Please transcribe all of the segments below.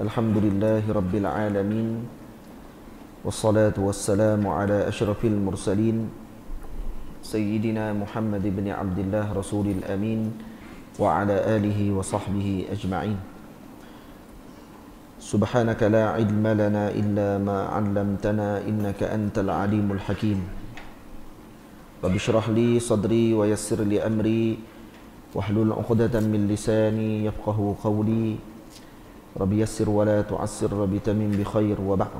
الحمد لله رب العالمين والصلاة والسلام على أشرف المرسلين سيدنا محمد بن عبد الله رسول الأمين وعلى آله وصحبه أجمعين سبحانك لا علم لنا إلا ما علمتنا إنك أنت العليم الحكيم رب اشرح لي صدري ويسر لي أمري واحلل عقدة من لساني يفقه قولي رب يسر ولا تعسر رب تمن بخير وبعد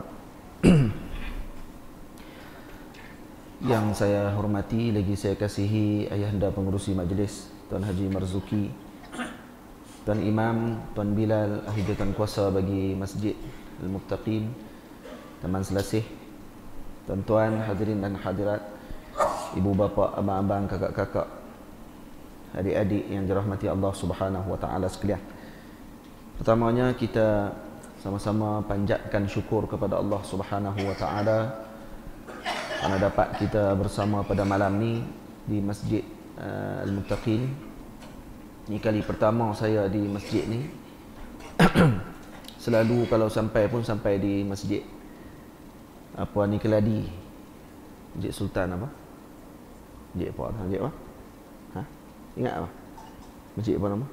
yang saya hormati lagi saya kasihi ayahanda pengurusi majlis Tuan Haji Marzuki Tuan Imam Tuan Bilal ahli tuan kuasa bagi Masjid Al-Muttaqin Taman Selasih Tuan-tuan hadirin dan hadirat Ibu bapa, abang-abang, kakak-kakak Adik-adik yang dirahmati Allah Subhanahu wa taala sekalian Pertamanya kita sama-sama panjatkan syukur kepada Allah Subhanahu wa taala kerana dapat kita bersama pada malam ni di Masjid uh, Al-Muttaqin. Ini kali pertama saya di masjid ni. Selalu kalau sampai pun sampai di masjid apa ni Keladi. Masjid Sultan apa? Masjid apa? Masjid apa? Ha? Ingat apa? Masjid apa nama?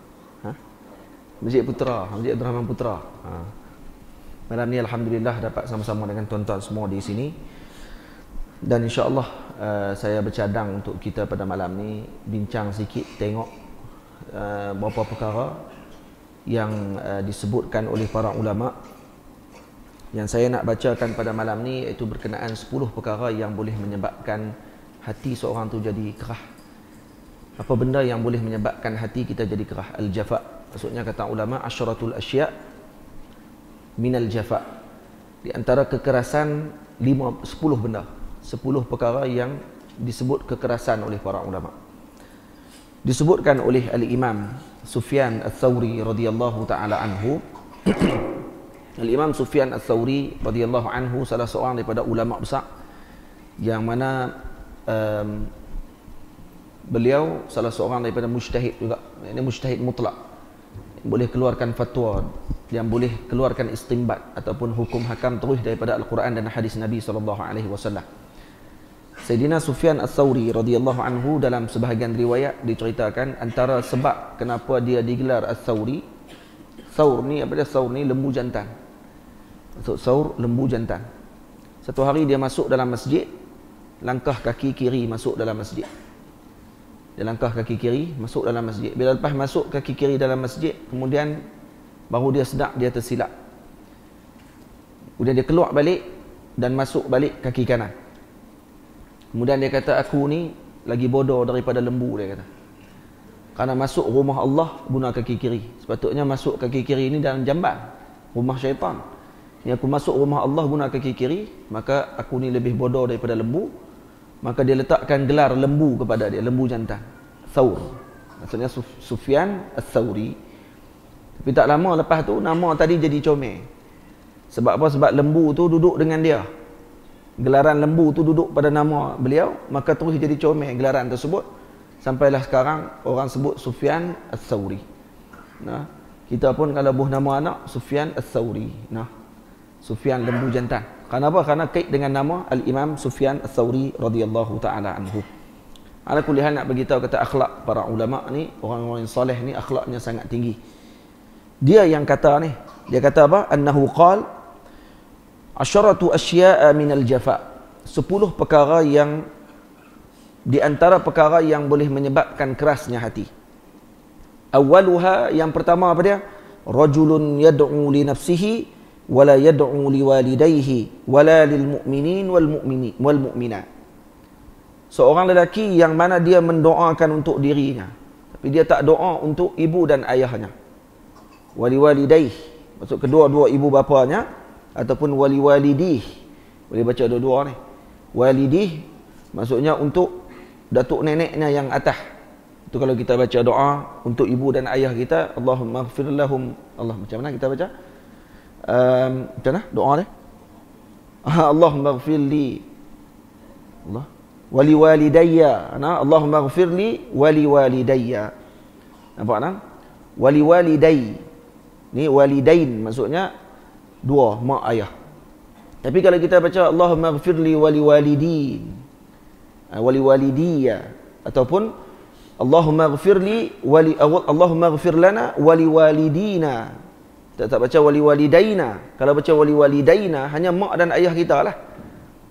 Masjid Putra, Masjid Abdul Rahman Putra. Ha. Malam ni alhamdulillah dapat sama-sama dengan tuan-tuan semua di sini. Dan insya-Allah uh, saya bercadang untuk kita pada malam ni bincang sikit tengok uh, beberapa perkara yang uh, disebutkan oleh para ulama yang saya nak bacakan pada malam ni iaitu berkenaan 10 perkara yang boleh menyebabkan hati seorang tu jadi kerah. Apa benda yang boleh menyebabkan hati kita jadi kerah? Al-jafa' maksudnya kata ulama asyaratul asya minal jafa di antara kekerasan 5 10 benda sepuluh perkara yang disebut kekerasan oleh para ulama disebutkan oleh al-imam Sufyan al-Thawri radhiyallahu taala anhu al-imam Sufyan al-Thawri radhiyallahu anhu salah seorang daripada ulama besar yang mana um, beliau salah seorang daripada mujtahid juga ini mujtahid mutlak boleh keluarkan fatwa yang boleh keluarkan istimbat ataupun hukum hakam terus daripada al-Quran dan hadis Nabi sallallahu alaihi wasallam. Sayyidina Sufyan As-Sauri radhiyallahu anhu dalam sebahagian riwayat diceritakan antara sebab kenapa dia digelar As-Sauri. Saur ni apa dia? Saur ni lembu jantan. Maksud saur lembu jantan. Satu hari dia masuk dalam masjid, langkah kaki kiri masuk dalam masjid dia langkah kaki kiri masuk dalam masjid bila lepas masuk kaki kiri dalam masjid kemudian baru dia sedap dia tersilap kemudian dia keluar balik dan masuk balik kaki kanan kemudian dia kata aku ni lagi bodoh daripada lembu dia kata kerana masuk rumah Allah guna kaki kiri sepatutnya masuk kaki kiri ni dalam jamban rumah syaitan ni aku masuk rumah Allah guna kaki kiri maka aku ni lebih bodoh daripada lembu maka dia letakkan gelar lembu kepada dia lembu jantan Thawr maksudnya Suf Sufyan Al-Thawri tapi tak lama lepas tu nama tadi jadi comel sebab apa? sebab lembu tu duduk dengan dia gelaran lembu tu duduk pada nama beliau maka terus jadi comel gelaran tersebut sampailah sekarang orang sebut Sufyan Al-Thawri nah kita pun kalau buh nama anak Sufyan Al-Thawri nah Sufyan lembu jantan Kenapa? Karena kait dengan nama Al-Imam Sufyan Al-Thawri radhiyallahu ta'ala anhu. Ala kulihan nak beritahu kata akhlak para ulama ni, orang-orang yang soleh ni akhlaknya sangat tinggi. Dia yang kata ni, dia kata apa? Annahu qal asyaratu asya'a min al-jafa. sepuluh perkara yang di antara perkara yang boleh menyebabkan kerasnya hati. Awaluha yang pertama apa dia? Rajulun yad'u li nafsihi ولا يدعو لوالديه ولا للمؤمنين والمؤمنين والمؤمنات seorang lelaki yang mana dia mendoakan untuk dirinya tapi dia tak doa untuk ibu dan ayahnya wali walidayh maksud kedua-dua ibu bapanya ataupun wali walidih boleh baca dua-dua ni walidih maksudnya untuk datuk neneknya yang atas itu kalau kita baca doa untuk ibu dan ayah kita Allahummaghfir lahum Allah macam mana kita baca um, macam mana doa dia ah, Allahumma ghafir li Allah wali walidayya nah Allahumma ghafir li wali walidayya nampak tak wali walidai ni walidain maksudnya dua mak ayah tapi kalau kita baca Allahumma ghafir li wali walidin eh, wali walidiyya ataupun Allahumma ghafir li wali Allahumma ghafir lana wali walidina tak, tak baca wali walidaina kalau baca wali walidaina hanya mak dan ayah kita lah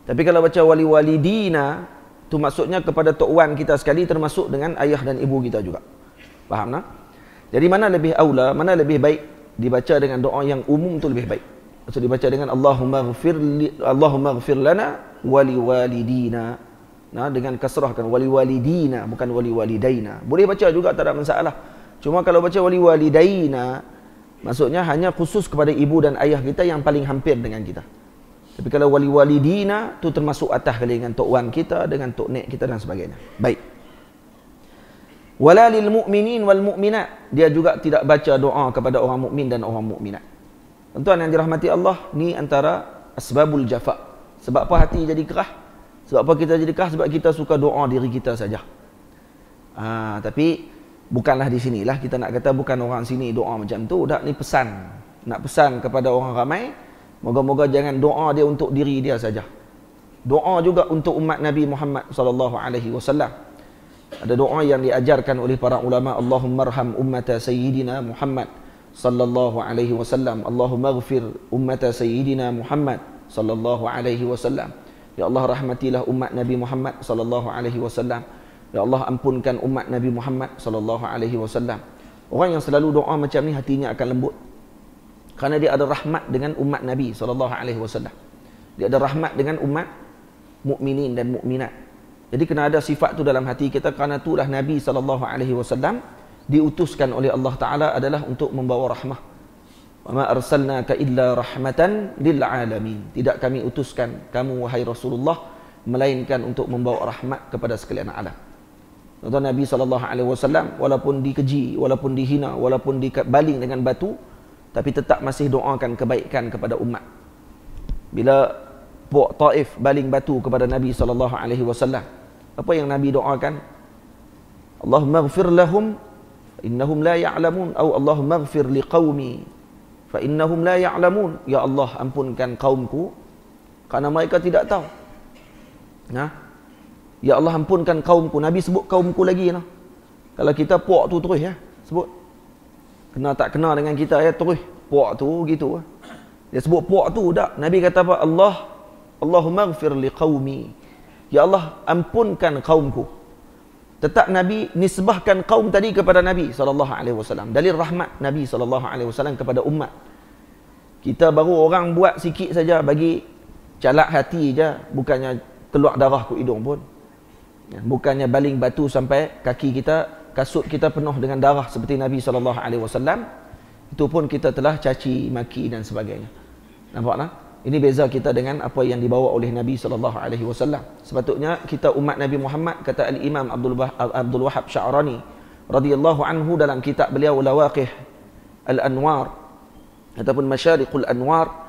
tapi kalau baca wali walidina tu maksudnya kepada tok wan kita sekali termasuk dengan ayah dan ibu kita juga faham tak jadi mana lebih aula mana lebih baik dibaca dengan doa yang umum tu lebih baik maksud dibaca dengan Allahumma ghafir li, Allahumma ghafir lana wali walidina nah dengan kasrahkan wali walidina bukan wali walidaina boleh baca juga tak ada masalah cuma kalau baca wali walidaina Maksudnya hanya khusus kepada ibu dan ayah kita yang paling hampir dengan kita. Tapi kalau wali-wali dina, itu termasuk atas kali dengan Tok Wan kita, dengan Tok Nek kita dan sebagainya. Baik. Walalil mu'minin wal mu'minat. Dia juga tidak baca doa kepada orang mukmin dan orang mukminat. Tuan-tuan yang dirahmati Allah, ni antara asbabul jafak. Sebab apa hati jadi kerah? Sebab apa kita jadi kerah? Sebab kita suka doa diri kita saja. Ah, tapi bukanlah di sinilah kita nak kata bukan orang sini doa macam tu dak ni pesan nak pesan kepada orang ramai moga-moga jangan doa dia untuk diri dia saja doa juga untuk umat Nabi Muhammad sallallahu alaihi wasallam ada doa yang diajarkan oleh para ulama Allahummarham ummata sayyidina Muhammad sallallahu alaihi wasallam Allahummaghfir ummata sayyidina Muhammad sallallahu alaihi wasallam ya Allah rahmatilah umat Nabi Muhammad sallallahu alaihi wasallam Ya Allah ampunkan umat Nabi Muhammad sallallahu alaihi wasallam. Orang yang selalu doa macam ni hatinya akan lembut. Kerana dia ada rahmat dengan umat Nabi sallallahu alaihi wasallam. Dia ada rahmat dengan umat mukminin dan mukminat. Jadi kena ada sifat tu dalam hati kita kerana itulah Nabi sallallahu alaihi wasallam diutuskan oleh Allah Taala adalah untuk membawa rahmah. Wa ma arsalnaka illa rahmatan lil alamin. Tidak kami utuskan kamu wahai Rasulullah melainkan untuk membawa rahmat kepada sekalian alam. Tuan Nabi SAW Walaupun dikeji, walaupun dihina Walaupun dibaling dengan batu Tapi tetap masih doakan kebaikan kepada umat Bila Puak Taif baling batu kepada Nabi SAW Apa yang Nabi doakan? Allah gfir lahum Innahum la ya'lamun Atau Allah gfir liqawmi Fa innahum la ya'lamun Ya Allah ampunkan kaumku Karena mereka tidak tahu Nah Ya Allah ampunkan kaumku. Nabi sebut kaumku lagi. No? Ya. Kalau kita puak tu terus ya. Sebut. Kena tak kena dengan kita ya terus. Puak tu gitu. Ya. Dia sebut puak tu tak. Nabi kata apa? Allah. Allahumma gfir liqawmi. Ya Allah ampunkan kaumku. Tetap Nabi nisbahkan kaum tadi kepada Nabi SAW. Dalil rahmat Nabi SAW kepada umat. Kita baru orang buat sikit saja bagi calak hati je. Bukannya keluar darah ku hidung pun. Ya, bukannya baling batu sampai kaki kita kasut kita penuh dengan darah seperti Nabi saw. alaihi itu pun kita telah caci maki dan sebagainya nampak tak ini beza kita dengan apa yang dibawa oleh Nabi saw. alaihi sepatutnya kita umat Nabi Muhammad kata Al Imam Abdul Wahab, Abdul Wahab Sya'rani radhiyallahu anhu dalam kitab beliau Lawaqih Al Anwar ataupun Masyariqul Anwar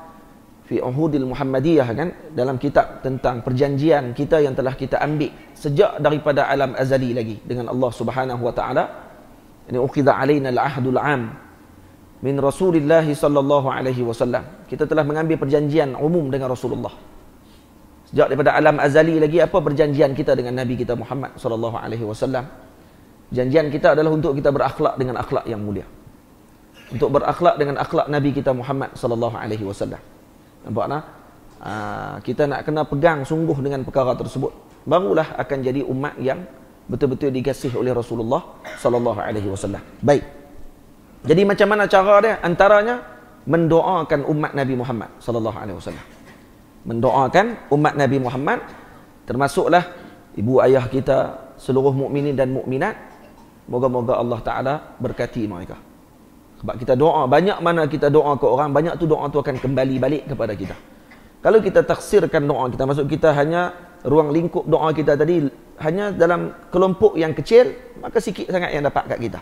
fi Uhudil Muhammadiyah kan dalam kitab tentang perjanjian kita yang telah kita ambil sejak daripada alam azali lagi dengan Allah Subhanahu wa taala ini ukhidha alaina al-ahdul am min Rasulillah sallallahu alaihi wasallam kita telah mengambil perjanjian umum dengan Rasulullah sejak daripada alam azali lagi apa perjanjian kita dengan nabi kita Muhammad sallallahu alaihi wasallam janjian kita adalah untuk kita berakhlak dengan akhlak yang mulia untuk berakhlak dengan akhlak nabi kita Muhammad sallallahu alaihi wasallam nampaklah kita nak kena pegang sungguh dengan perkara tersebut barulah akan jadi umat yang betul-betul digasih oleh Rasulullah sallallahu alaihi wasallam. Baik. Jadi macam mana cara dia? Antaranya mendoakan umat Nabi Muhammad sallallahu alaihi wasallam. Mendoakan umat Nabi Muhammad termasuklah ibu ayah kita, seluruh mukminin dan mukminat. Moga-moga Allah Taala berkati mereka. Sebab kita doa, banyak mana kita doa ke orang, banyak tu doa tu akan kembali balik kepada kita. Kalau kita taksirkan doa kita, maksud kita hanya ruang lingkup doa kita tadi hanya dalam kelompok yang kecil maka sikit sangat yang dapat kat kita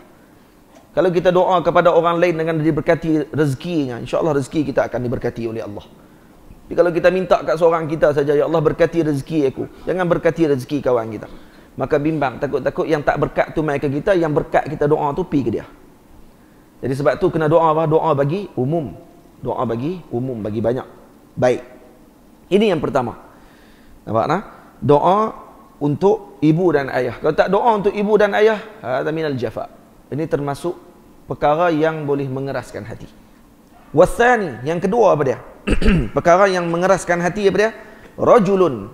kalau kita doa kepada orang lain dengan diberkati rezekinya insyaallah rezeki kita akan diberkati oleh Allah jadi kalau kita minta kat seorang kita saja ya Allah berkati rezeki aku jangan berkati rezeki kawan kita maka bimbang takut-takut yang tak berkat tu mai ke kita yang berkat kita doa tu pi ke dia jadi sebab tu kena doa apa doa bagi umum doa bagi umum bagi banyak baik ini yang pertama Nampak tak? Doa untuk ibu dan ayah. Kalau tak doa untuk ibu dan ayah, hadza minal jafa. Ini termasuk perkara yang boleh mengeraskan hati. Wasani, yang kedua apa dia? perkara yang mengeraskan hati apa dia? Rajulun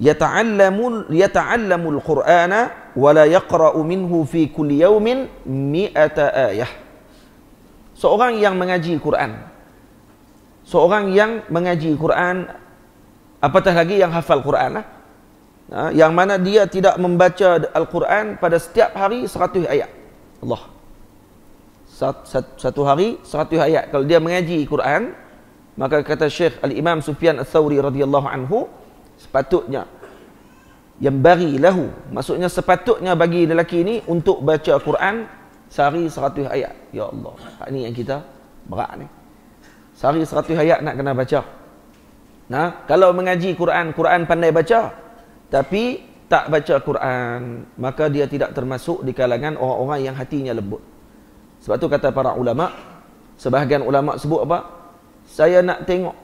yata'allamu yata'allamu al-Qur'ana wa la yaqra'u minhu fi kulli yawmin mi'ata ayah. Seorang yang mengaji Quran. Seorang yang mengaji Quran Apatah lagi yang hafal Quran lah. Ha? Yang mana dia tidak membaca Al-Quran pada setiap hari 100 ayat. Allah. Satu hari satu ayat. Kalau dia mengaji Quran, maka kata Syekh Al-Imam Sufyan Al-Thawri radhiyallahu anhu, sepatutnya yang bagi lahu. Maksudnya sepatutnya bagi lelaki ini untuk baca Quran sehari satu ayat. Ya Allah. Ini yang kita berat ni. Sehari satu ayat nak kena Baca. Nah, ha? kalau mengaji Quran, Quran pandai baca. Tapi tak baca Quran, maka dia tidak termasuk di kalangan orang-orang yang hatinya lembut. Sebab tu kata para ulama, sebahagian ulama sebut apa? Saya nak tengok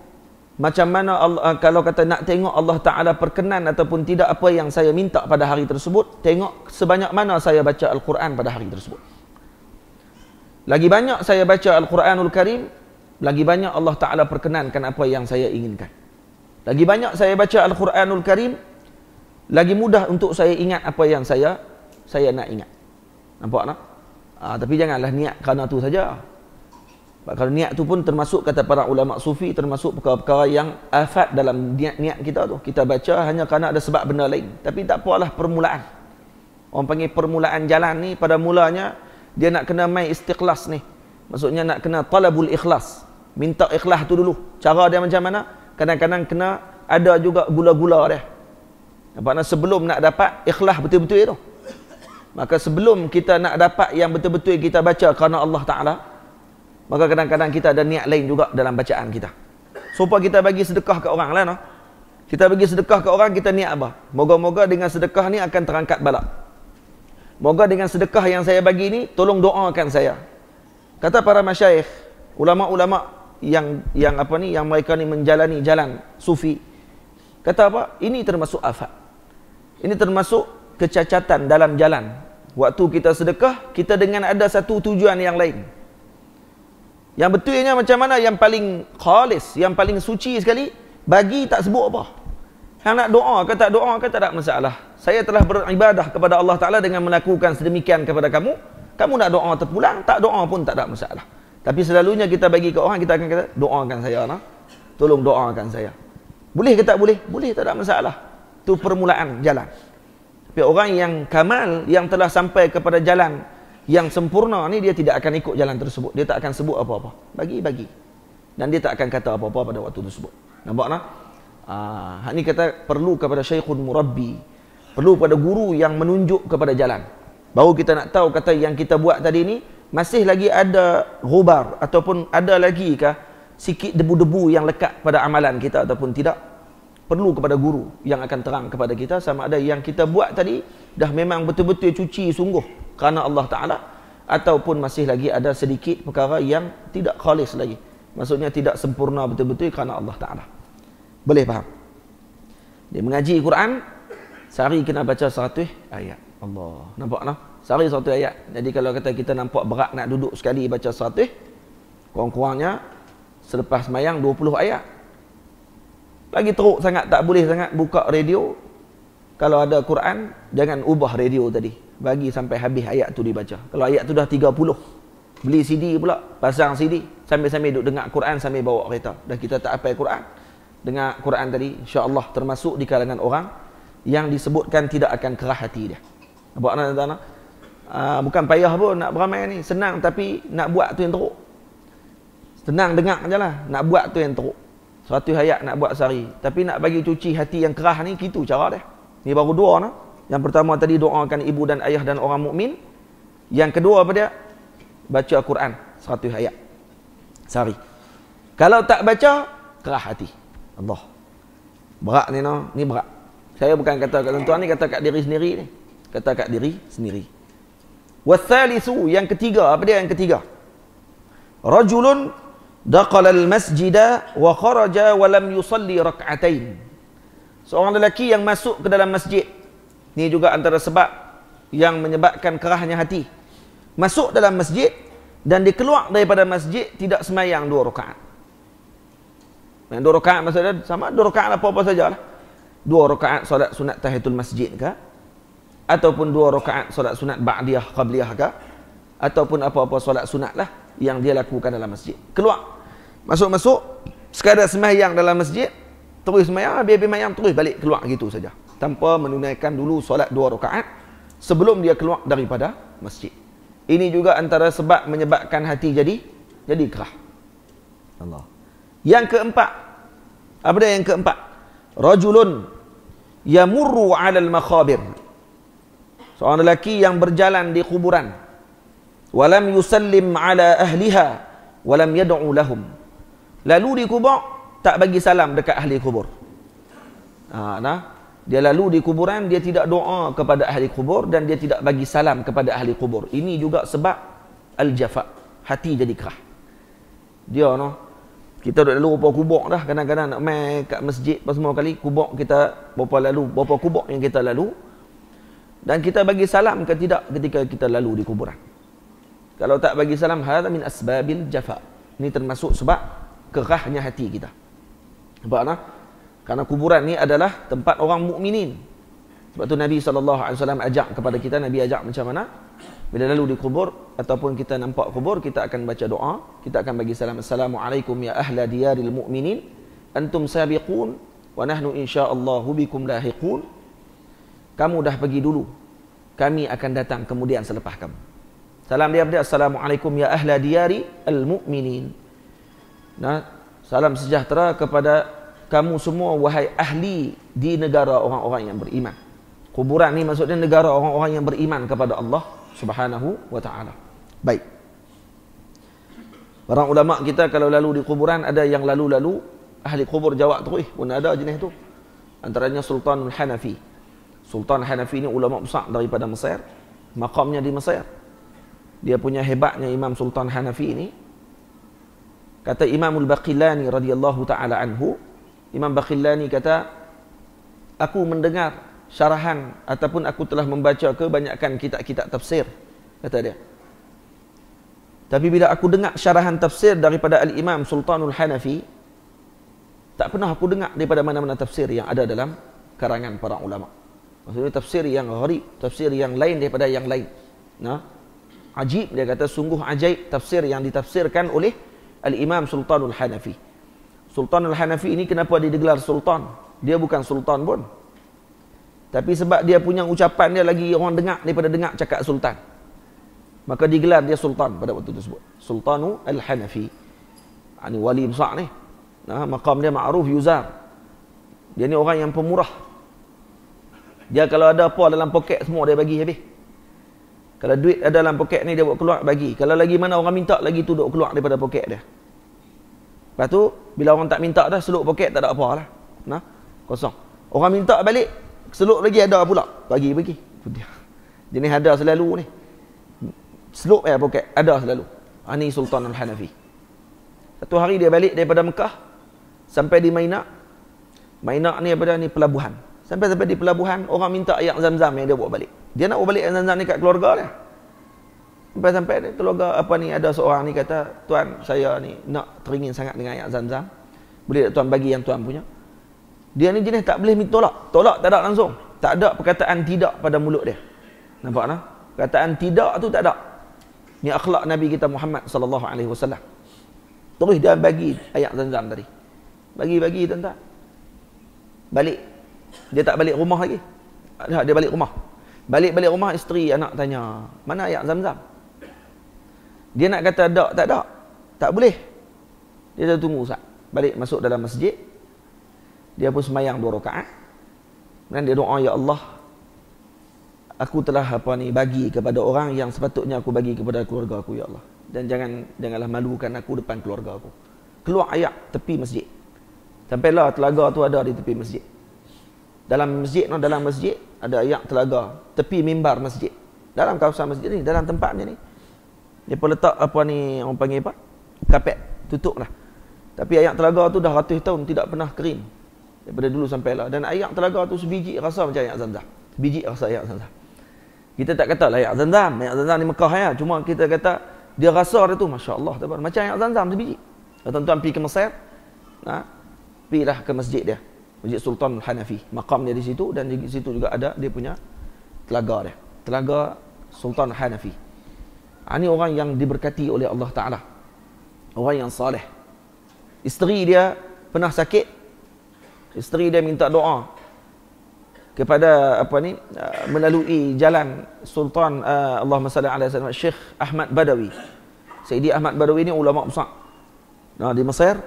macam mana Allah, eh, kalau kata nak tengok Allah Taala perkenan ataupun tidak apa yang saya minta pada hari tersebut, tengok sebanyak mana saya baca Al-Quran pada hari tersebut. Lagi banyak saya baca Al-Quranul Karim, lagi banyak Allah Taala perkenankan apa yang saya inginkan. Lagi banyak saya baca Al-Quranul Karim, lagi mudah untuk saya ingat apa yang saya saya nak ingat. Nampak tak? Ha, tapi janganlah niat kerana tu saja. Kalau niat tu pun termasuk kata para ulama sufi, termasuk perkara-perkara yang afat dalam niat-niat kita tu. Kita baca hanya kerana ada sebab benda lain. Tapi tak lah permulaan. Orang panggil permulaan jalan ni pada mulanya dia nak kena main istiqlas ni. Maksudnya nak kena talabul ikhlas. Minta ikhlas tu dulu. Cara dia macam mana? kadang-kadang kena ada juga gula-gula dia. Nampaknya sebelum nak dapat ikhlas betul-betul tu. Maka sebelum kita nak dapat yang betul-betul kita baca kerana Allah Ta'ala, maka kadang-kadang kita ada niat lain juga dalam bacaan kita. Supaya kita bagi sedekah ke orang lain. Kita bagi sedekah ke orang, kita niat apa? Moga-moga dengan sedekah ni akan terangkat balak. Moga dengan sedekah yang saya bagi ni, tolong doakan saya. Kata para masyaih, ulama-ulama yang yang apa ni yang mereka ni menjalani jalan sufi kata apa ini termasuk afat ini termasuk kecacatan dalam jalan waktu kita sedekah kita dengan ada satu tujuan yang lain yang betulnya macam mana yang paling khalis yang paling suci sekali bagi tak sebut apa yang nak doa ke tak doa ke tak ada masalah saya telah beribadah kepada Allah Ta'ala dengan melakukan sedemikian kepada kamu kamu nak doa terpulang tak doa pun tak ada masalah tapi selalunya kita bagi ke orang, kita akan kata, doakan saya lah. Tolong doakan saya. Boleh ke tak boleh? Boleh, tak ada masalah. Itu permulaan jalan. Tapi orang yang kamal, yang telah sampai kepada jalan yang sempurna ni, dia tidak akan ikut jalan tersebut. Dia tak akan sebut apa-apa. Bagi, bagi. Dan dia tak akan kata apa-apa pada waktu tersebut. Nampak tak? Ah, ini kata perlu kepada syaikhun murabi, Perlu pada guru yang menunjuk kepada jalan. Baru kita nak tahu kata yang kita buat tadi ni, masih lagi ada rubar ataupun ada lagi kah sikit debu-debu yang lekat pada amalan kita ataupun tidak perlu kepada guru yang akan terang kepada kita sama ada yang kita buat tadi dah memang betul-betul cuci sungguh kerana Allah Ta'ala ataupun masih lagi ada sedikit perkara yang tidak khalis lagi maksudnya tidak sempurna betul-betul kerana Allah Ta'ala boleh faham? dia mengaji Quran sehari kena baca 100 ayat Allah nampak tak? No? Sehari satu ayat. Jadi kalau kata kita nampak berat nak duduk sekali baca satu, kurang-kurangnya selepas semayang 20 ayat. Lagi teruk sangat, tak boleh sangat buka radio. Kalau ada Quran, jangan ubah radio tadi. Bagi sampai habis ayat tu dibaca. Kalau ayat tu dah 30, beli CD pula, pasang CD. Sambil-sambil duduk dengar Quran sambil bawa kereta. Dan kita tak apa Quran. Dengar Quran tadi, Insya Allah termasuk di kalangan orang yang disebutkan tidak akan kerah hati dia. Nampak anak-anak? Uh, bukan payah pun nak beramai ni. Senang tapi nak buat tu yang teruk. Senang dengar je lah. Nak buat tu yang teruk. Suatu hayat nak buat sehari. Tapi nak bagi cuci hati yang kerah ni, gitu cara dia. Ni baru dua lah. Yang pertama tadi doakan ibu dan ayah dan orang mukmin. Yang kedua apa dia? Baca Al-Quran. Suatu hayat. Sehari. Kalau tak baca, kerah hati. Allah. berak ni no. Ni berak Saya bukan kata kat tuan ni, kata kat diri sendiri ni. Kata kat diri sendiri. Wathalithu yang ketiga apa dia yang ketiga? Rajulun daqala al-masjida wa kharaja wa lam yusalli rak'atain. Seorang lelaki yang masuk ke dalam masjid. Ini juga antara sebab yang menyebabkan kerahnya hati. Masuk dalam masjid dan dia daripada masjid tidak semayang dua rakaat. dua rakaat maksudnya sama dua rakaat apa-apa sajalah. Dua rakaat solat sunat tahiyatul masjid ke ataupun dua rakaat solat sunat ba'diyah qabliyah ke ataupun apa-apa solat sunat lah yang dia lakukan dalam masjid keluar masuk-masuk sekadar semayang dalam masjid terus semayang habis-habis semayang terus balik keluar gitu saja tanpa menunaikan dulu solat dua rakaat sebelum dia keluar daripada masjid ini juga antara sebab menyebabkan hati jadi jadi kerah Allah yang keempat apa dia yang keempat rajulun yamurru alal makhabir seorang lelaki yang berjalan di kuburan walam yusallim ala ahliha walam yad'u lahum lalu di kubur tak bagi salam dekat ahli kubur ha, nah dia lalu di kuburan dia tidak doa kepada ahli kubur dan dia tidak bagi salam kepada ahli kubur ini juga sebab al-jafa hati jadi kerah dia noh kita duduk lalu berapa kubur dah kadang-kadang nak main kat masjid pas semua kali kubur kita berapa lalu berapa kubur yang kita lalu dan kita bagi salam ke tidak ketika kita lalu di kuburan kalau tak bagi salam hadha min asbabil jafa ini termasuk sebab kerahnya hati kita sebab nah? kerana kuburan ni adalah tempat orang mukminin. sebab tu Nabi SAW ajak kepada kita Nabi ajak macam mana bila lalu di kubur ataupun kita nampak kubur kita akan baca doa kita akan bagi salam assalamualaikum ya ahla diyaril mu'minin antum sabiqun wa nahnu insyaallah bikum lahiqun kamu dah pergi dulu kami akan datang kemudian selepas kamu salam dia berdia assalamualaikum ya ahla diari al mukminin nah salam sejahtera kepada kamu semua wahai ahli di negara orang-orang yang beriman kuburan ni maksudnya negara orang-orang yang beriman kepada Allah subhanahu wa taala baik para ulama kita kalau lalu di kuburan ada yang lalu-lalu ahli kubur jawab tu eh pun ada jenis tu antaranya Sultanul Hanafi Sultan Hanafi ini ulama besar daripada Mesir. Makamnya di Mesir. Dia punya hebatnya Imam Sultan Hanafi ini. Kata Imam Al-Baqillani radhiyallahu taala anhu, Imam Baqillani kata, "Aku mendengar syarahan ataupun aku telah membaca kebanyakan kitab-kitab tafsir." Kata dia. Tapi bila aku dengar syarahan tafsir daripada Al-Imam Sultanul Hanafi, tak pernah aku dengar daripada mana-mana tafsir yang ada dalam karangan para ulama'. Maksudnya tafsir yang gharib, tafsir yang lain daripada yang lain. Nah. Ajib dia kata sungguh ajaib tafsir yang ditafsirkan oleh Al-Imam Sultanul Hanafi. Sultanul Hanafi ini kenapa dia digelar sultan? Dia bukan sultan pun. Tapi sebab dia punya ucapan dia lagi orang dengar daripada dengar cakap sultan. Maka digelar dia sultan pada waktu tersebut. Sultanu Al-Hanafi. Ani ah, wali besar ni. Nah, maqam dia ma'ruf yuzar. Dia ni orang yang pemurah dia kalau ada apa dalam poket semua dia bagi habis. Kalau duit ada dalam poket ni dia buat keluar bagi. Kalau lagi mana orang minta lagi tu duk keluar daripada poket dia. Lepas tu bila orang tak minta dah seluk poket tak ada apa lah. Nah, kosong. Orang minta balik seluk lagi ada pula. Bagi bagi. Dia. Jenis ada selalu ni. Seluk ya poket ada selalu. Ani Sultan Al-Hanafi. Satu hari dia balik daripada Mekah sampai di Mainak. Mainak ni apa dah ni pelabuhan sampai sampai di pelabuhan orang minta air zam-zam yang dia bawa balik dia nak bawa balik air zam-zam ni kat keluarga dia sampai sampai ni keluarga apa ni ada seorang ni kata tuan saya ni nak teringin sangat dengan air zam-zam boleh tak tuan bagi yang tuan punya dia ni jenis tak boleh minta tolak tolak tak ada langsung tak ada perkataan tidak pada mulut dia nampak tak perkataan tidak tu tak ada ni akhlak nabi kita Muhammad sallallahu alaihi wasallam terus dia bagi air zam-zam tadi bagi-bagi tuan-tuan balik dia tak balik rumah lagi dia balik rumah balik-balik rumah isteri anak tanya mana ayat zam-zam dia nak kata tak tak tak tak boleh dia dah tunggu Ustaz balik masuk dalam masjid dia pun semayang dua rakaat dan dia doa ya Allah aku telah apa ni bagi kepada orang yang sepatutnya aku bagi kepada keluarga aku ya Allah dan jangan janganlah malukan aku depan keluarga aku keluar ayat tepi masjid sampailah telaga tu ada di tepi masjid dalam masjid no dalam masjid ada ayak telaga tepi mimbar masjid dalam kawasan masjid ni dalam tempat ni ni dia pun letak apa ni orang panggil apa kapet tutup lah tapi ayak telaga tu dah ratus tahun tidak pernah kering daripada dulu sampai lah dan ayak telaga tu sebiji rasa macam ayak zamzam sebiji rasa ayak zamzam kita tak kata lah ayak zamzam ayak zamzam ni Mekah ya cuma kita kata dia rasa dia tu Masya Allah macam ayak zamzam sebiji tuan-tuan pergi ke Mesir ha? pergi lah ke masjid dia Masjid Sultan hanafi Makam dia di situ dan di situ juga ada dia punya telaga dia. Telaga Sultan hanafi Ini ah, orang yang diberkati oleh Allah Ta'ala. Orang yang salih. Isteri dia pernah sakit. Isteri dia minta doa kepada apa ni ah, melalui jalan Sultan ah, Allah Masalah Alaihi Wasallam Syekh Ahmad Badawi. Sayyidi Ahmad Badawi ni ulama besar. Nah di Mesir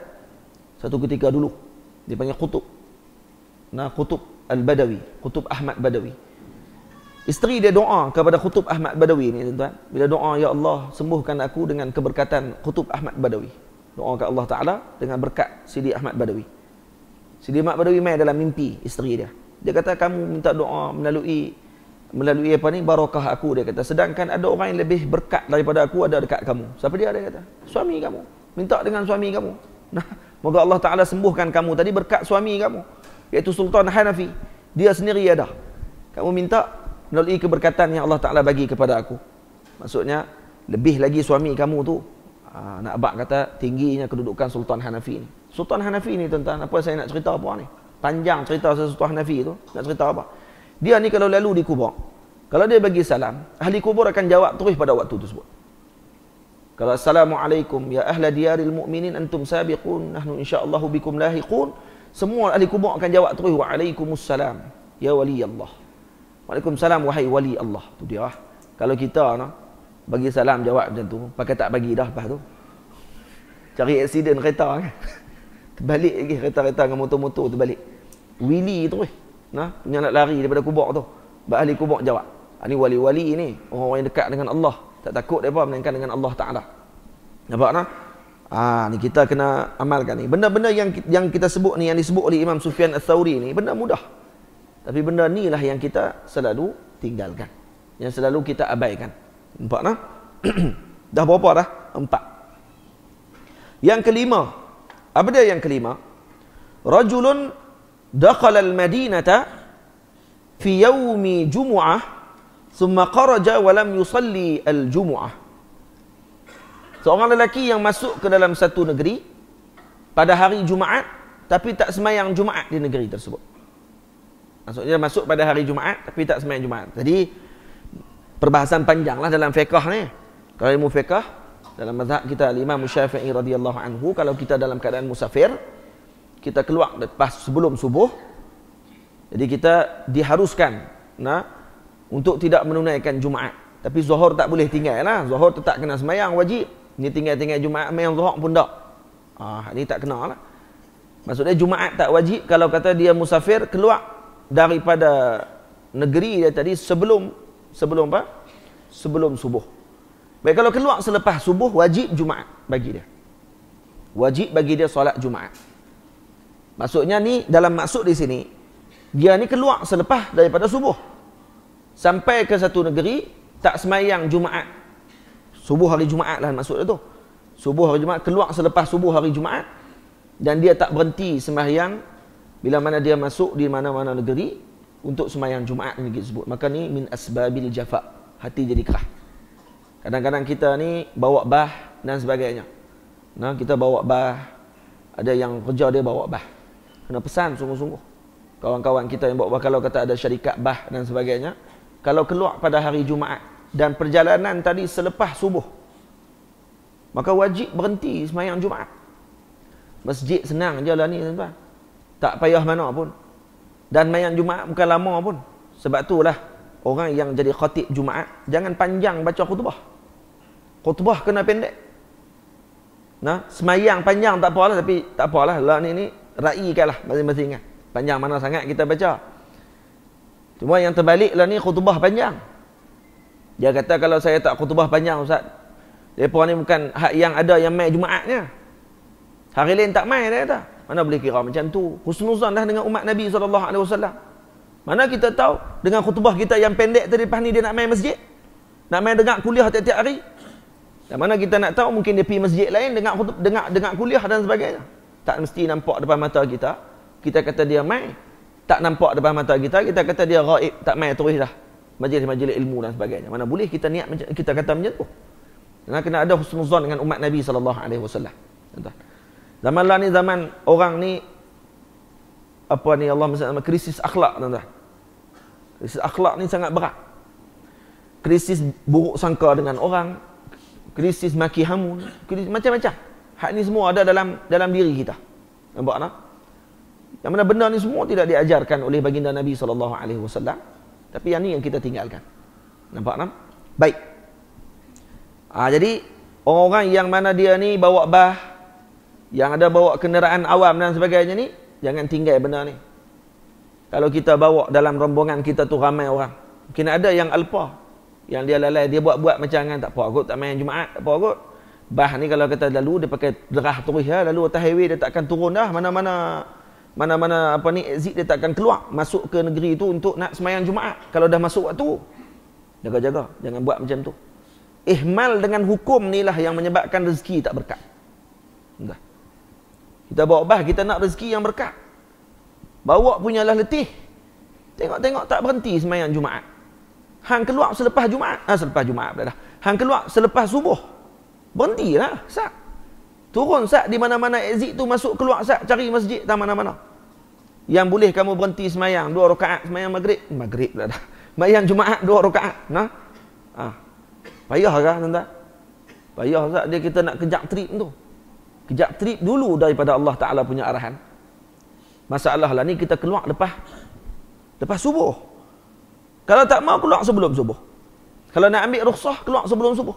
satu ketika dulu dipanggil kutub nah kutub al-badawi kutub ahmad badawi isteri dia doa kepada kutub ahmad badawi ni tuan bila doa ya Allah sembuhkan aku dengan keberkatan kutub ahmad badawi doa kepada Allah taala dengan berkat sidi ahmad badawi sidi ahmad badawi mai dalam mimpi isteri dia dia kata kamu minta doa melalui melalui apa ni barakah aku dia kata sedangkan ada orang yang lebih berkat daripada aku ada dekat kamu siapa dia dia kata suami kamu minta dengan suami kamu nah moga Allah taala sembuhkan kamu tadi berkat suami kamu iaitu Sultan Hanafi dia sendiri ada kamu minta melalui keberkatan yang Allah Ta'ala bagi kepada aku maksudnya lebih lagi suami kamu tu ah, nak abang kata tingginya kedudukan Sultan Hanafi ni Sultan Hanafi ni tuan-tuan apa saya nak cerita apa ni panjang cerita Sultan Hanafi tu nak cerita apa dia ni kalau lalu di kubur kalau dia bagi salam ahli kubur akan jawab terus pada waktu tu sebut kalau assalamualaikum ya ahla diaril mu'minin antum sabiqun nahnu insyaallah bikum lahiqun semua ahli kubur akan jawab terus Waalaikumsalam Ya wali Allah Waalaikumsalam wahai wali Allah tu dia lah. Kalau kita no, Bagi salam jawab macam tu Pakai tak bagi dah lepas tu Cari aksiden kereta kan Terbalik lagi kereta-kereta dengan motor-motor terbalik Wili tu eh nah, Punya nak lari daripada kubur tu Bak ahli kubur jawab Ini ah, wali-wali ni Orang-orang yang dekat dengan Allah Tak takut mereka Menangkan dengan Allah Ta'ala Nampak tak? Ah ni kita kena amalkan ni. Benda-benda yang yang kita sebut ni yang disebut oleh Imam Sufyan Ats-Tsauri ni benda mudah. Tapi benda ni lah yang kita selalu tinggalkan. Yang selalu kita abaikan. Nampak nah? dah berapa dah? Empat. Yang kelima. Apa dia yang kelima? Rajulun daqala al-madinata fi yawmi jumu'ah thumma qaraja walam lam yusalli al-jumu'ah. Seorang lelaki yang masuk ke dalam satu negeri pada hari Jumaat tapi tak semayang Jumaat di negeri tersebut. Maksudnya masuk pada hari Jumaat tapi tak semayang Jumaat. Jadi perbahasan panjanglah dalam fiqh ni. Kalau ilmu fiqh dalam mazhab kita Imam Syafi'i radhiyallahu anhu kalau kita dalam keadaan musafir kita keluar lepas sebelum subuh jadi kita diharuskan nah untuk tidak menunaikan Jumaat tapi zuhur tak boleh tinggal lah. Zuhur tetap kena semayang wajib. Dia tinggal-tinggal Jumaat main zuhak pun ah, tak. Ah, ini tak kena lah. Maksudnya Jumaat tak wajib kalau kata dia musafir keluar daripada negeri dia tadi sebelum sebelum apa? Sebelum subuh. Baik kalau keluar selepas subuh wajib Jumaat bagi dia. Wajib bagi dia solat Jumaat. Maksudnya ni dalam maksud di sini dia ni keluar selepas daripada subuh. Sampai ke satu negeri tak semayang Jumaat Subuh hari Jumaat lah maksudnya tu. Subuh hari Jumaat, keluar selepas subuh hari Jumaat. Dan dia tak berhenti sembahyang bila mana dia masuk di mana-mana negeri untuk sembahyang Jumaat ni kita sebut. Maka ni min asbabil jafa. Hati jadi kerah. Kadang-kadang kita ni bawa bah dan sebagainya. Nah, kita bawa bah. Ada yang kerja dia bawa bah. Kena pesan sungguh-sungguh. Kawan-kawan kita yang bawa bah kalau kata ada syarikat bah dan sebagainya. Kalau keluar pada hari Jumaat, dan perjalanan tadi selepas subuh maka wajib berhenti semayang Jumaat masjid senang je lah ni tuan-tuan tak payah mana pun dan semayang Jumaat bukan lama pun sebab lah orang yang jadi khatib Jumaat jangan panjang baca khutbah khutbah kena pendek nah semayang panjang tak apalah tapi tak apalah lah ni ni raikanlah masing-masing kan panjang mana sangat kita baca cuma yang terbalik lah ni khutbah panjang dia kata kalau saya tak kutubah panjang Ustaz, mereka ni bukan hak yang ada yang main Jumaatnya. Hari lain tak main dia kata. Mana boleh kira macam tu. Khusnuzan dah dengan umat Nabi SAW. Mana kita tahu dengan kutubah kita yang pendek tadi lepas ni dia nak main masjid? Nak main dengar kuliah tiap-tiap hari? Dan mana kita nak tahu mungkin dia pergi masjid lain dengar, khutub, dengar, dengar kuliah dan sebagainya. Tak mesti nampak depan mata kita. Kita kata dia main. Tak nampak depan mata kita. Kita kata dia raib. Tak main terus dah majlis-majlis ilmu dan sebagainya. Mana boleh kita niat kita kata macam tu. Kena kena ada husnuzan dengan umat Nabi sallallahu alaihi wasallam. Tuan. Zaman lah ni zaman orang ni apa ni Allah mesti nama krisis akhlak tuan-tuan. Krisis akhlak ni sangat berat. Krisis buruk sangka dengan orang, krisis maki hamun, krisis macam-macam. Hak ni semua ada dalam dalam diri kita. Nampak tak? Yang mana benda ni semua tidak diajarkan oleh baginda Nabi sallallahu alaihi wasallam tapi yang ni yang kita tinggalkan. Nampak tak? Baik. Ha, jadi, orang yang mana dia ni bawa bah, yang ada bawa kenderaan awam dan sebagainya ni, jangan tinggal benda ni. Kalau kita bawa dalam rombongan kita tu ramai orang. Mungkin ada yang alpa. Yang dia lalai, dia buat-buat macam kan, tak apa kot, tak main Jumaat, tak apa kot. Bah ni kalau kita lalu, dia pakai derah terus ya, lalu atas highway dia takkan turun dah, mana-mana mana-mana apa ni exit dia takkan keluar masuk ke negeri itu untuk nak semayang Jumaat. Kalau dah masuk waktu, jaga-jaga. Jangan buat macam tu. Ihmal dengan hukum ni lah yang menyebabkan rezeki tak berkat. Entah. Kita bawa bah, kita nak rezeki yang berkat. Bawa punya lah letih. Tengok-tengok tak berhenti semayang Jumaat. Hang keluar selepas Jumaat. Ah, selepas Jumaat pula dah. Hang keluar selepas subuh. Berhenti lah. Sak. Turun sat di mana-mana exit tu masuk keluar sah, cari masjid tak mana-mana. Yang boleh kamu berhenti semayang dua rakaat semayang maghrib. Maghrib lah dah. Semayang Jumaat dua rakaat. Nah. Ha. Payah kah tuan-tuan? Payah sat dia kita nak kejap trip tu. Kejap trip dulu daripada Allah Ta'ala punya arahan. Masalah lah ni kita keluar lepas lepas subuh. Kalau tak mau keluar sebelum subuh. Kalau nak ambil rukhsah keluar sebelum subuh.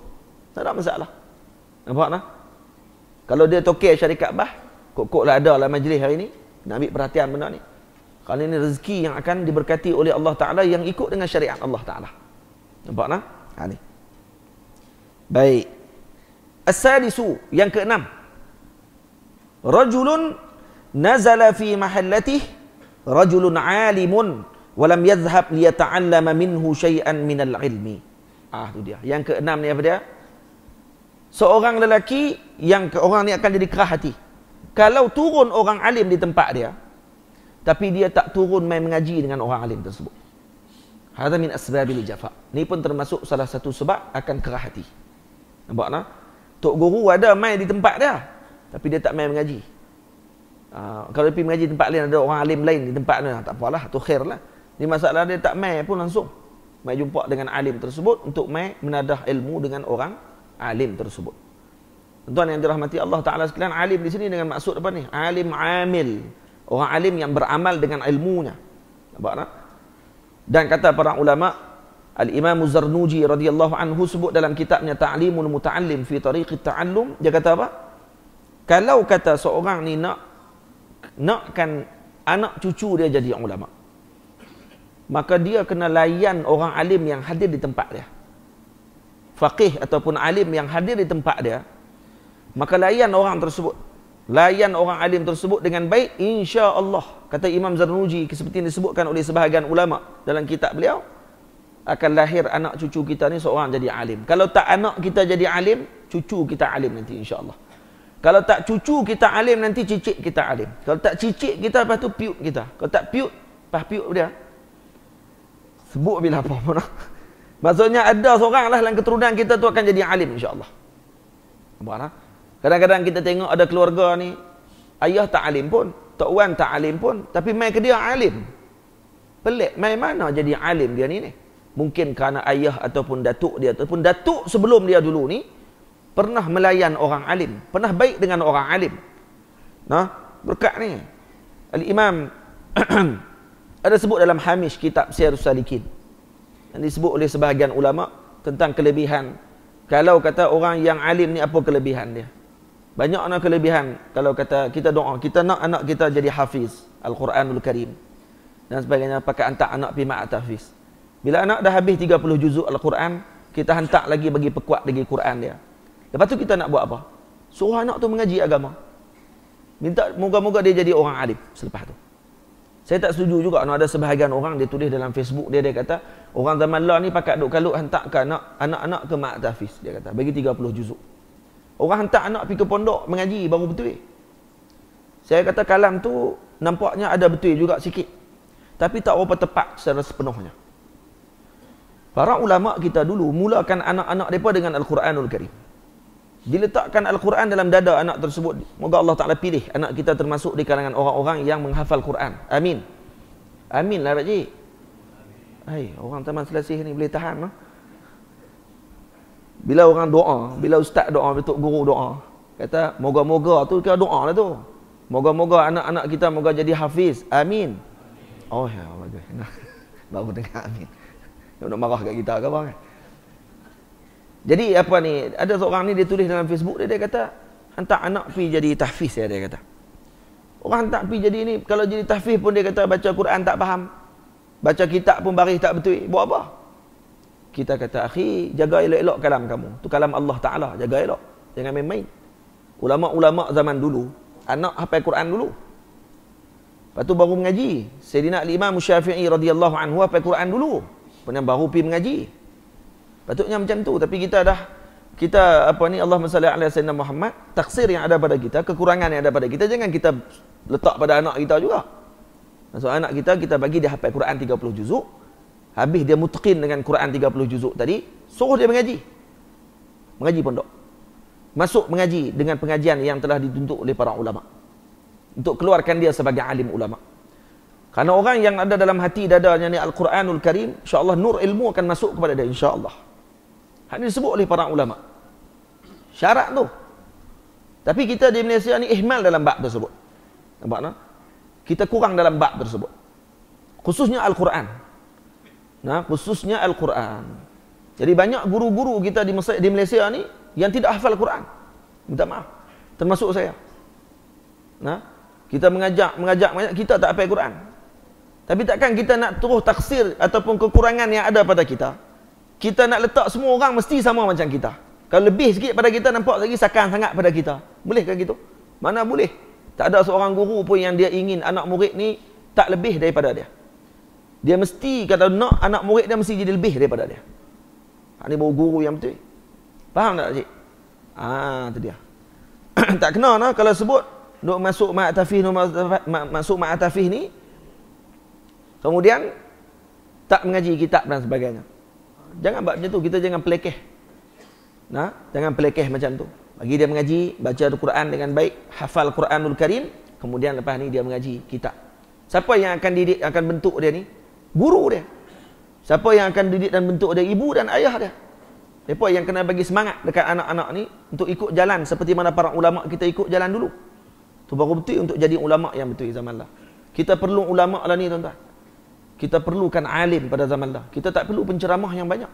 Tak ada masalah. Nampak tak? Nah? Kalau dia tokel syarikat bah, kok-kok lah ada lah majlis hari ni. Nak ambil perhatian benda ni. Kali ini rezeki yang akan diberkati oleh Allah Ta'ala yang ikut dengan syariat Allah Ta'ala. Nampak tak? Ha, ni. Baik. As-salisu yang keenam. Rajulun nazala fi mahallatih rajulun alimun walam yadhhab liyata'allama minhu syai'an minal ilmi. Ah tu dia. Yang keenam ni apa dia? seorang lelaki yang orang ni akan jadi kerah hati. Kalau turun orang alim di tempat dia, tapi dia tak turun main mengaji dengan orang alim tersebut. Hada min asbabil jafa. Ni pun termasuk salah satu sebab akan kerah hati. Nampak tak? Tok guru ada main di tempat dia, tapi dia tak main mengaji. Uh, kalau dia pergi mengaji tempat lain, ada orang alim lain di tempat dia, tak apalah, tu khair lah. Ni masalah dia tak main pun langsung. Main jumpa dengan alim tersebut untuk main menadah ilmu dengan orang alim tersebut. Tuan yang dirahmati Allah Ta'ala sekalian, alim di sini dengan maksud apa ni? Alim amil. Orang alim yang beramal dengan ilmunya. Nampak tak? Dan kata para ulama, Al-Imam Zarnuji radhiyallahu anhu sebut dalam kitabnya Ta'limul muta'alim fi tariqi ta'allum, dia kata apa? Kalau kata seorang ni nak nakkan anak cucu dia jadi ulama, maka dia kena layan orang alim yang hadir di tempat dia faqih ataupun alim yang hadir di tempat dia maka layan orang tersebut layan orang alim tersebut dengan baik insya-Allah kata Imam Zarnuji seperti yang disebutkan oleh sebahagian ulama dalam kitab beliau akan lahir anak cucu kita ni seorang jadi alim kalau tak anak kita jadi alim cucu kita alim nanti insya-Allah kalau tak cucu kita alim nanti cicit kita alim kalau tak cicit kita lepas tu piut kita kalau tak piut lepas piut dia sebut bila apa pun Maksudnya ada seorang lah dalam keturunan kita tu akan jadi alim insyaAllah. Nampak Kadang-kadang kita tengok ada keluarga ni, ayah tak alim pun, tok wan tak alim pun, tapi main ke dia alim. Pelik, main mana jadi alim dia ni ni? Mungkin kerana ayah ataupun datuk dia, ataupun datuk sebelum dia dulu ni, pernah melayan orang alim, pernah baik dengan orang alim. Nah, berkat ni. Al-Imam ada sebut dalam Hamish kitab Syarus Salikin yang disebut oleh sebahagian ulama tentang kelebihan kalau kata orang yang alim ni apa kelebihan dia banyak nak kelebihan kalau kata kita doa kita nak anak kita jadi hafiz al-Quranul Karim dan sebagainya pakai hantar anak pi ma'at hafiz bila anak dah habis 30 juzuk al-Quran kita hantar lagi bagi pekuat lagi Quran dia lepas tu kita nak buat apa suruh anak tu mengaji agama minta moga-moga dia jadi orang alim selepas tu saya tak setuju juga no, ada sebahagian orang dia tulis dalam Facebook dia dia kata orang zaman law ni pakat duk kalut hantar ke anak anak-anak ke mak tahfiz dia kata bagi 30 juzuk. Orang hantar anak pergi ke pondok mengaji baru betul. Saya kata kalam tu nampaknya ada betul juga sikit. Tapi tak berapa tepat secara sepenuhnya. Para ulama kita dulu mulakan anak-anak depa dengan Al-Quranul Karim diletakkan Al-Quran dalam dada anak tersebut. Moga Allah Ta'ala pilih anak kita termasuk di kalangan orang-orang yang menghafal Quran. Amin. Amin lah, Raji. Ay, orang teman Selasih ni boleh tahan lah. Bila orang doa, bila ustaz doa, betul guru doa, kata moga-moga tu kira doa lah tu. Moga-moga anak-anak kita moga jadi hafiz. Amin. Oh ya Allah. Nah, baru dengar amin. Nak marah kat kita ke apa kan? Jadi apa ni, ada seorang ni dia tulis dalam Facebook dia, dia kata, hantar anak pi jadi tahfiz ya, dia kata. Orang hantar pi jadi ni, kalau jadi tahfiz pun dia kata baca Quran tak faham. Baca kitab pun baris tak betul. Buat apa? Kita kata, akhi, jaga elok-elok kalam kamu. Tu kalam Allah Ta'ala, jaga elok. Jangan main-main. Ulama-ulama zaman dulu, anak hapai Quran dulu. Lepas tu baru mengaji. Sayyidina Al-Imam Syafi'i radhiyallahu anhu hapai Quran dulu. Pernah baru pergi mengaji. Patutnya macam tu tapi kita dah kita apa ni Allah sallallahu alaihi wasallam Muhammad taksir yang ada pada kita, kekurangan yang ada pada kita jangan kita letak pada anak kita juga. Maksud so, anak kita kita bagi dia hafal Quran 30 juzuk. Habis dia mutqin dengan Quran 30 juzuk tadi, suruh dia mengaji. Mengaji pondok. Masuk mengaji dengan pengajian yang telah dituntut oleh para ulama. Untuk keluarkan dia sebagai alim ulama. Karena orang yang ada dalam hati dadanya ni Al-Quranul Karim, insya-Allah nur ilmu akan masuk kepada dia insya-Allah. Hanya disebut oleh para ulama. Syarat tu. Tapi kita di Malaysia ni ihmal dalam bab tersebut. Nampak tak? Kita kurang dalam bab tersebut. Khususnya Al-Quran. Nah, khususnya Al-Quran. Jadi banyak guru-guru kita di Malaysia ni yang tidak hafal Quran. Minta maaf. Termasuk saya. Nah, kita mengajak, mengajak, mengajak kita tak hafal Quran. Tapi takkan kita nak terus taksir ataupun kekurangan yang ada pada kita kita nak letak semua orang mesti sama macam kita. Kalau lebih sikit pada kita, nampak lagi sakan sangat pada kita. Bolehkah gitu? Mana boleh. Tak ada seorang guru pun yang dia ingin anak murid ni tak lebih daripada dia. Dia mesti, kata nak anak murid dia mesti jadi lebih daripada dia. Ini ha, baru guru yang betul. Faham tak, Cik? Haa, itu dia. tak kena lah kalau sebut duk masuk ma'at tafih, masuk ma'at tafih ni, kemudian tak mengaji kitab dan sebagainya. Jangan buat macam tu. Kita jangan pelekeh. Nah, jangan pelekeh macam tu. Bagi dia mengaji, baca Al-Quran dengan baik, hafal Quranul Karim, kemudian lepas ni dia mengaji kitab. Siapa yang akan didik, akan bentuk dia ni? Guru dia. Siapa yang akan didik dan bentuk dia? Ibu dan ayah dia. Mereka yang kena bagi semangat dekat anak-anak ni untuk ikut jalan seperti mana para ulama kita ikut jalan dulu. Tu baru betul untuk jadi ulama yang betul zaman lah. Kita perlu ulama lah ni tuan-tuan. Kita perlukan alim pada zaman dah. Kita tak perlu penceramah yang banyak.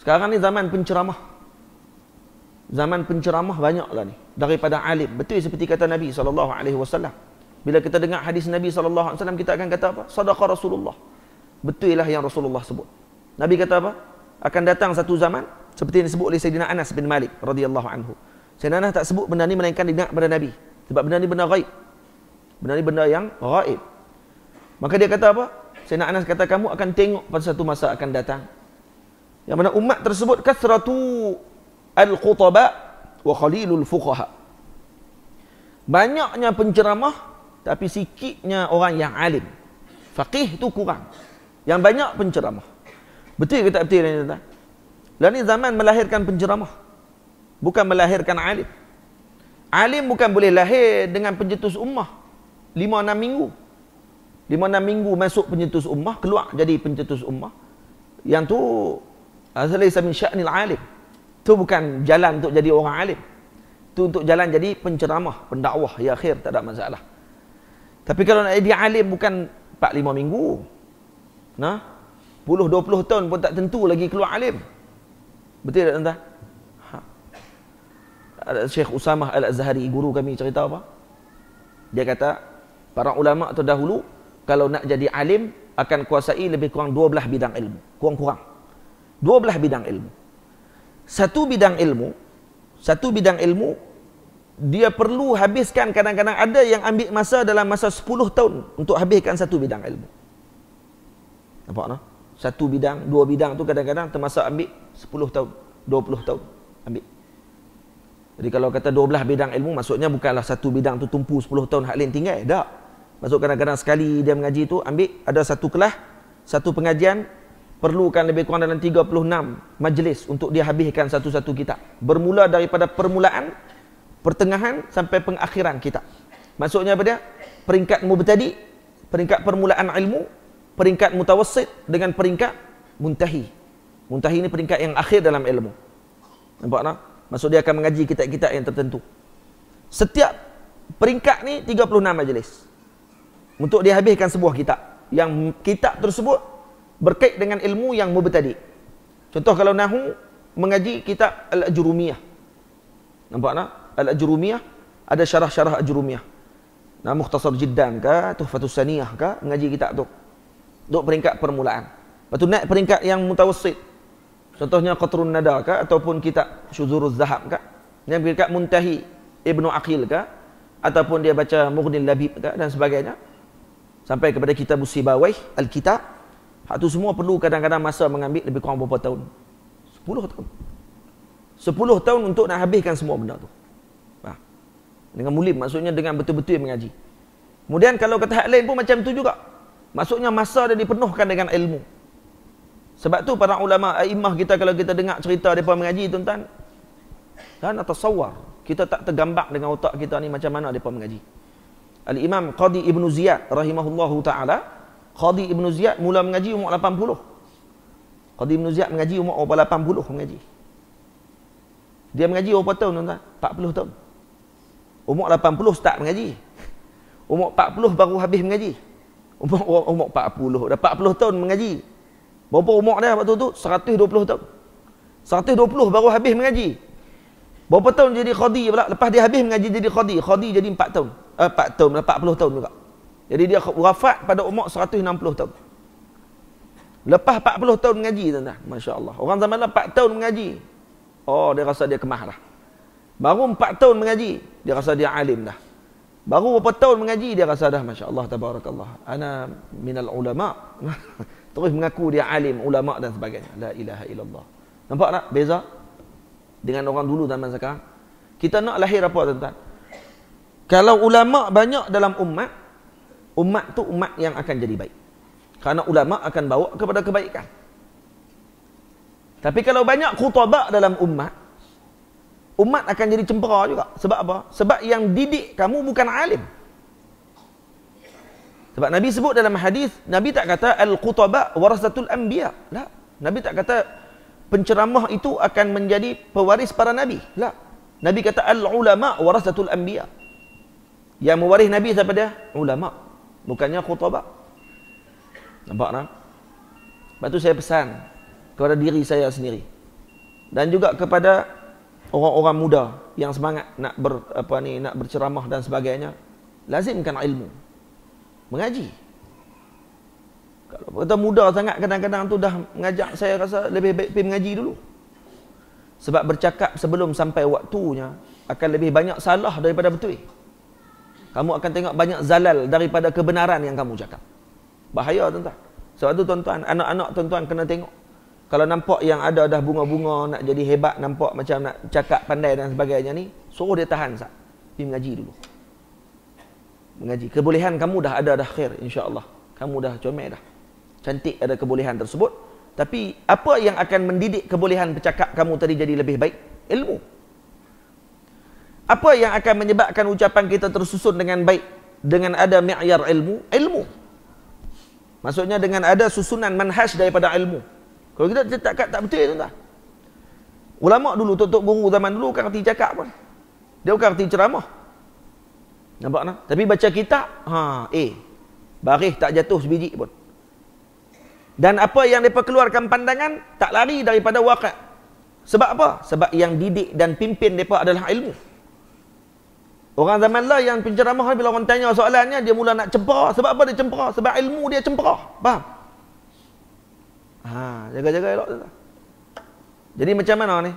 Sekarang ni zaman penceramah. Zaman penceramah banyaklah ni daripada alim. Betul seperti kata Nabi sallallahu alaihi wasallam. Bila kita dengar hadis Nabi sallallahu alaihi wasallam kita akan kata apa? Sadaqa Rasulullah. Betul lah yang Rasulullah sebut. Nabi kata apa? Akan datang satu zaman seperti yang disebut oleh Sayyidina Anas bin Malik radhiyallahu anhu. Sayyidina Anas tak sebut benda ni melainkan didengar pada Nabi. Sebab benda ni benda gaib. Benda ni benda yang gaib. Maka dia kata apa? Sayyidina Anas kata kamu akan tengok pada satu masa akan datang. Yang mana umat tersebut kasratu al-khutaba wa khalilul fuqaha. Banyaknya penceramah tapi sikitnya orang yang alim. Faqih tu kurang. Yang banyak penceramah. Betul ke tak betul ni tuan? Dan lah ni zaman melahirkan penceramah. Bukan melahirkan alim. Alim bukan boleh lahir dengan penjetus ummah. 5-6 minggu. Di mana minggu masuk pencetus ummah, keluar jadi pencetus ummah. Yang tu asalisa min sya'nil alim. Tu bukan jalan untuk jadi orang alim. Tu untuk jalan jadi penceramah, pendakwah, ya akhir tak ada masalah. Tapi kalau nak jadi alim bukan 4 5 minggu. Nah. dua puluh tahun pun tak tentu lagi keluar alim. Betul tak tuan-tuan? Ha. Syekh Usamah al Zahari guru kami cerita apa? Dia kata para ulama terdahulu kalau nak jadi alim akan kuasai lebih kurang 12 bidang ilmu kurang-kurang 12 bidang ilmu satu bidang ilmu satu bidang ilmu dia perlu habiskan kadang-kadang ada yang ambil masa dalam masa 10 tahun untuk habiskan satu bidang ilmu nampak tak? satu bidang, dua bidang tu kadang-kadang termasuk ambil 10 tahun 20 tahun ambil jadi kalau kata 12 bidang ilmu maksudnya bukanlah satu bidang tu tumpu 10 tahun hak lain tinggal, tak Masuk kadang-kadang sekali dia mengaji tu ambil ada satu kelas, satu pengajian perlukan lebih kurang dalam 36 majlis untuk dia habiskan satu-satu kitab. Bermula daripada permulaan, pertengahan sampai pengakhiran kitab. Maksudnya apa dia? Peringkat mubtadi, peringkat permulaan ilmu, peringkat mutawassit dengan peringkat muntahi. Muntahi ini peringkat yang akhir dalam ilmu. Nampak tak? Maksud dia akan mengaji kitab-kitab yang tertentu. Setiap peringkat ni 36 majlis untuk dihabiskan sebuah kitab yang kitab tersebut berkait dengan ilmu yang mubtadi contoh kalau nahu mengaji kitab al-jurumiyah nampak tak al-jurumiyah ada syarah-syarah al-jurumiyah nah mukhtasar jiddan ke tuhfatus saniyah ke mengaji kitab tu untuk peringkat permulaan lepas tu naik peringkat yang mutawassit contohnya qatrun nada ke ataupun kitab syuzuruz zahab ke yang peringkat muntahi ibnu aqil ke ataupun dia baca mughnil labib ke dan sebagainya sampai kepada kita musibawaih alkitab hak tu semua perlu kadang-kadang masa mengambil lebih kurang berapa tahun 10 tahun 10 tahun untuk nak habiskan semua benda tu ha. dengan mulim maksudnya dengan betul-betul mengaji kemudian kalau kata hak lain pun macam tu juga maksudnya masa dia dipenuhkan dengan ilmu sebab tu para ulama a'imah kita kalau kita dengar cerita depa mengaji tuan-tuan kan tasawwur kita tak tergambar dengan otak kita ni macam mana depa mengaji Al-Imam Qadi Ibn Ziyad rahimahullahu ta'ala. Qadi Ibn Ziyad mula mengaji umur 80. Qadi Ibn Ziyad mengaji umur 80 mengaji. Dia mengaji berapa tahun tuan-tuan? 40 tahun. Umur 80 start mengaji. Umur 40 baru habis mengaji. Umur umur 40 dah 40 tahun mengaji. Berapa umur dia waktu tu? 120 tahun. 120 baru habis mengaji. Berapa tahun jadi khadi pula? Lepas dia habis mengaji jadi khadi. Khadi jadi 4 tahun. Eh, empat uh, tahun, empat puluh tahun juga. Jadi dia wafat pada umur seratus enam puluh tahun. Lepas empat puluh tahun mengaji, tuan Masya Allah. Orang zaman lepas empat tahun mengaji. Oh, dia rasa dia kemah dah. Baru empat tahun mengaji, dia rasa dia alim dah. Baru berapa tahun mengaji, dia rasa dah, Masya Allah, tabarakallah. Ana minal ulama. Terus mengaku dia alim, ulama dan sebagainya. La ilaha illallah. Nampak tak? Beza? Dengan orang dulu zaman sekarang. Kita nak lahir apa, tuan-tuan? Kalau ulama banyak dalam umat, umat tu umat yang akan jadi baik. Karena ulama akan bawa kepada kebaikan. Tapi kalau banyak khutabak dalam umat, umat akan jadi cempera juga. Sebab apa? Sebab yang didik kamu bukan alim. Sebab Nabi sebut dalam hadis, Nabi tak kata al-khutabak warasatul anbiya. Tak. Nabi tak kata penceramah itu akan menjadi pewaris para Nabi. Tak. Nabi kata al-ulama warasatul anbiya yang mewaris Nabi siapa dia? Ulama. Bukannya khutbah. Nampak tak? Lepas tu saya pesan kepada diri saya sendiri. Dan juga kepada orang-orang muda yang semangat nak ber, apa ni nak berceramah dan sebagainya. Lazimkan ilmu. Mengaji. Kalau kata muda sangat kadang-kadang tu dah mengajak saya rasa lebih baik pergi mengaji dulu. Sebab bercakap sebelum sampai waktunya akan lebih banyak salah daripada betul kamu akan tengok banyak zalal daripada kebenaran yang kamu cakap. Bahaya tuan-tuan. Sebab tu tuan-tuan, anak-anak tuan-tuan kena tengok. Kalau nampak yang ada dah bunga-bunga, nak jadi hebat, nampak macam nak cakap pandai dan sebagainya ni, suruh dia tahan sah. Pergi mengaji dulu. Mengaji. Kebolehan kamu dah ada dah khair, Allah. Kamu dah comel dah. Cantik ada kebolehan tersebut. Tapi apa yang akan mendidik kebolehan bercakap kamu tadi jadi lebih baik? Ilmu. Apa yang akan menyebabkan ucapan kita tersusun dengan baik dengan ada mi'yar ilmu? Ilmu. Maksudnya dengan ada susunan manhaj daripada ilmu. Kalau kita cakap tak betul tu lah. Ulama dulu, tutup guru zaman dulu kan kerti cakap pun. Dia bukan kerti ceramah. Nampak tak? Tapi baca kitab, ha, eh, baris tak jatuh sebiji pun. Dan apa yang mereka keluarkan pandangan, tak lari daripada wakat. Sebab apa? Sebab yang didik dan pimpin mereka adalah ilmu. Orang zaman lah yang penceramah bila orang tanya soalannya dia mula nak cemperah. Sebab apa dia cemperah? Sebab ilmu dia cemperah. Faham? Ha, jaga-jaga elok tu. Lah. Jadi macam mana ni?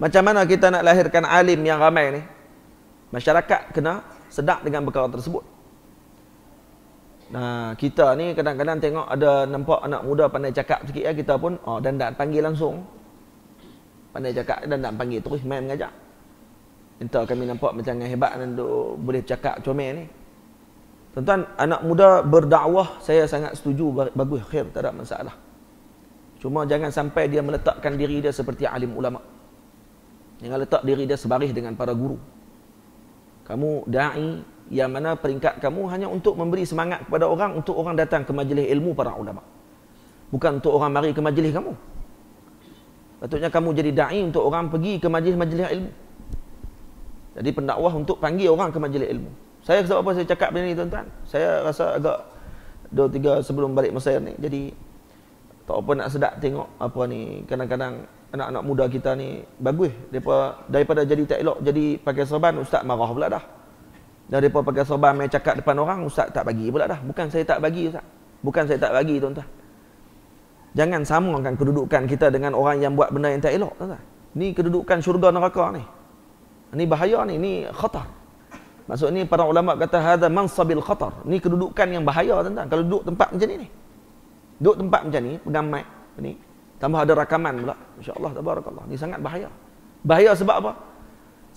Macam mana kita nak lahirkan alim yang ramai ni? Masyarakat kena sedap dengan perkara tersebut. Nah, kita ni kadang-kadang tengok ada nampak anak muda pandai cakap sikit ya kita pun oh dan tak panggil langsung. Pandai cakap dan tak panggil terus main mengajar. Entah kami nampak macam yang hebat dan boleh cakap comel ni. Tuan-tuan, anak muda berdakwah saya sangat setuju bagus khair tak ada masalah. Cuma jangan sampai dia meletakkan diri dia seperti alim ulama. Jangan letak diri dia sebaris dengan para guru. Kamu dai yang mana peringkat kamu hanya untuk memberi semangat kepada orang untuk orang datang ke majlis ilmu para ulama. Bukan untuk orang mari ke majlis kamu. Patutnya kamu jadi dai untuk orang pergi ke majlis-majlis ilmu. Jadi pendakwah untuk panggil orang ke majlis ilmu. Saya sebab apa saya cakap benda ni tuan-tuan? Saya rasa agak dua tiga sebelum balik Mesir ni. Jadi tak apa nak sedap tengok apa ni kadang-kadang anak-anak muda kita ni bagus depa daripada jadi tak elok jadi pakai serban ustaz marah pula dah. Dan depa pakai serban main cakap depan orang ustaz tak bagi pula dah. Bukan saya tak bagi ustaz. Bukan saya tak bagi tuan-tuan. Jangan samakan kedudukan kita dengan orang yang buat benda yang tak elok tuan-tuan. Ni kedudukan syurga neraka ni. Ini bahaya ni, ini khatar. ni para ulama kata hadza mansabil khatar. Ni kedudukan yang bahaya tuan-tuan kalau duduk tempat macam ni ni. Duduk tempat macam ni pegang mic ni. Tambah ada rakaman pula. Masya-Allah tabarakallah. Ni sangat bahaya. Bahaya sebab apa?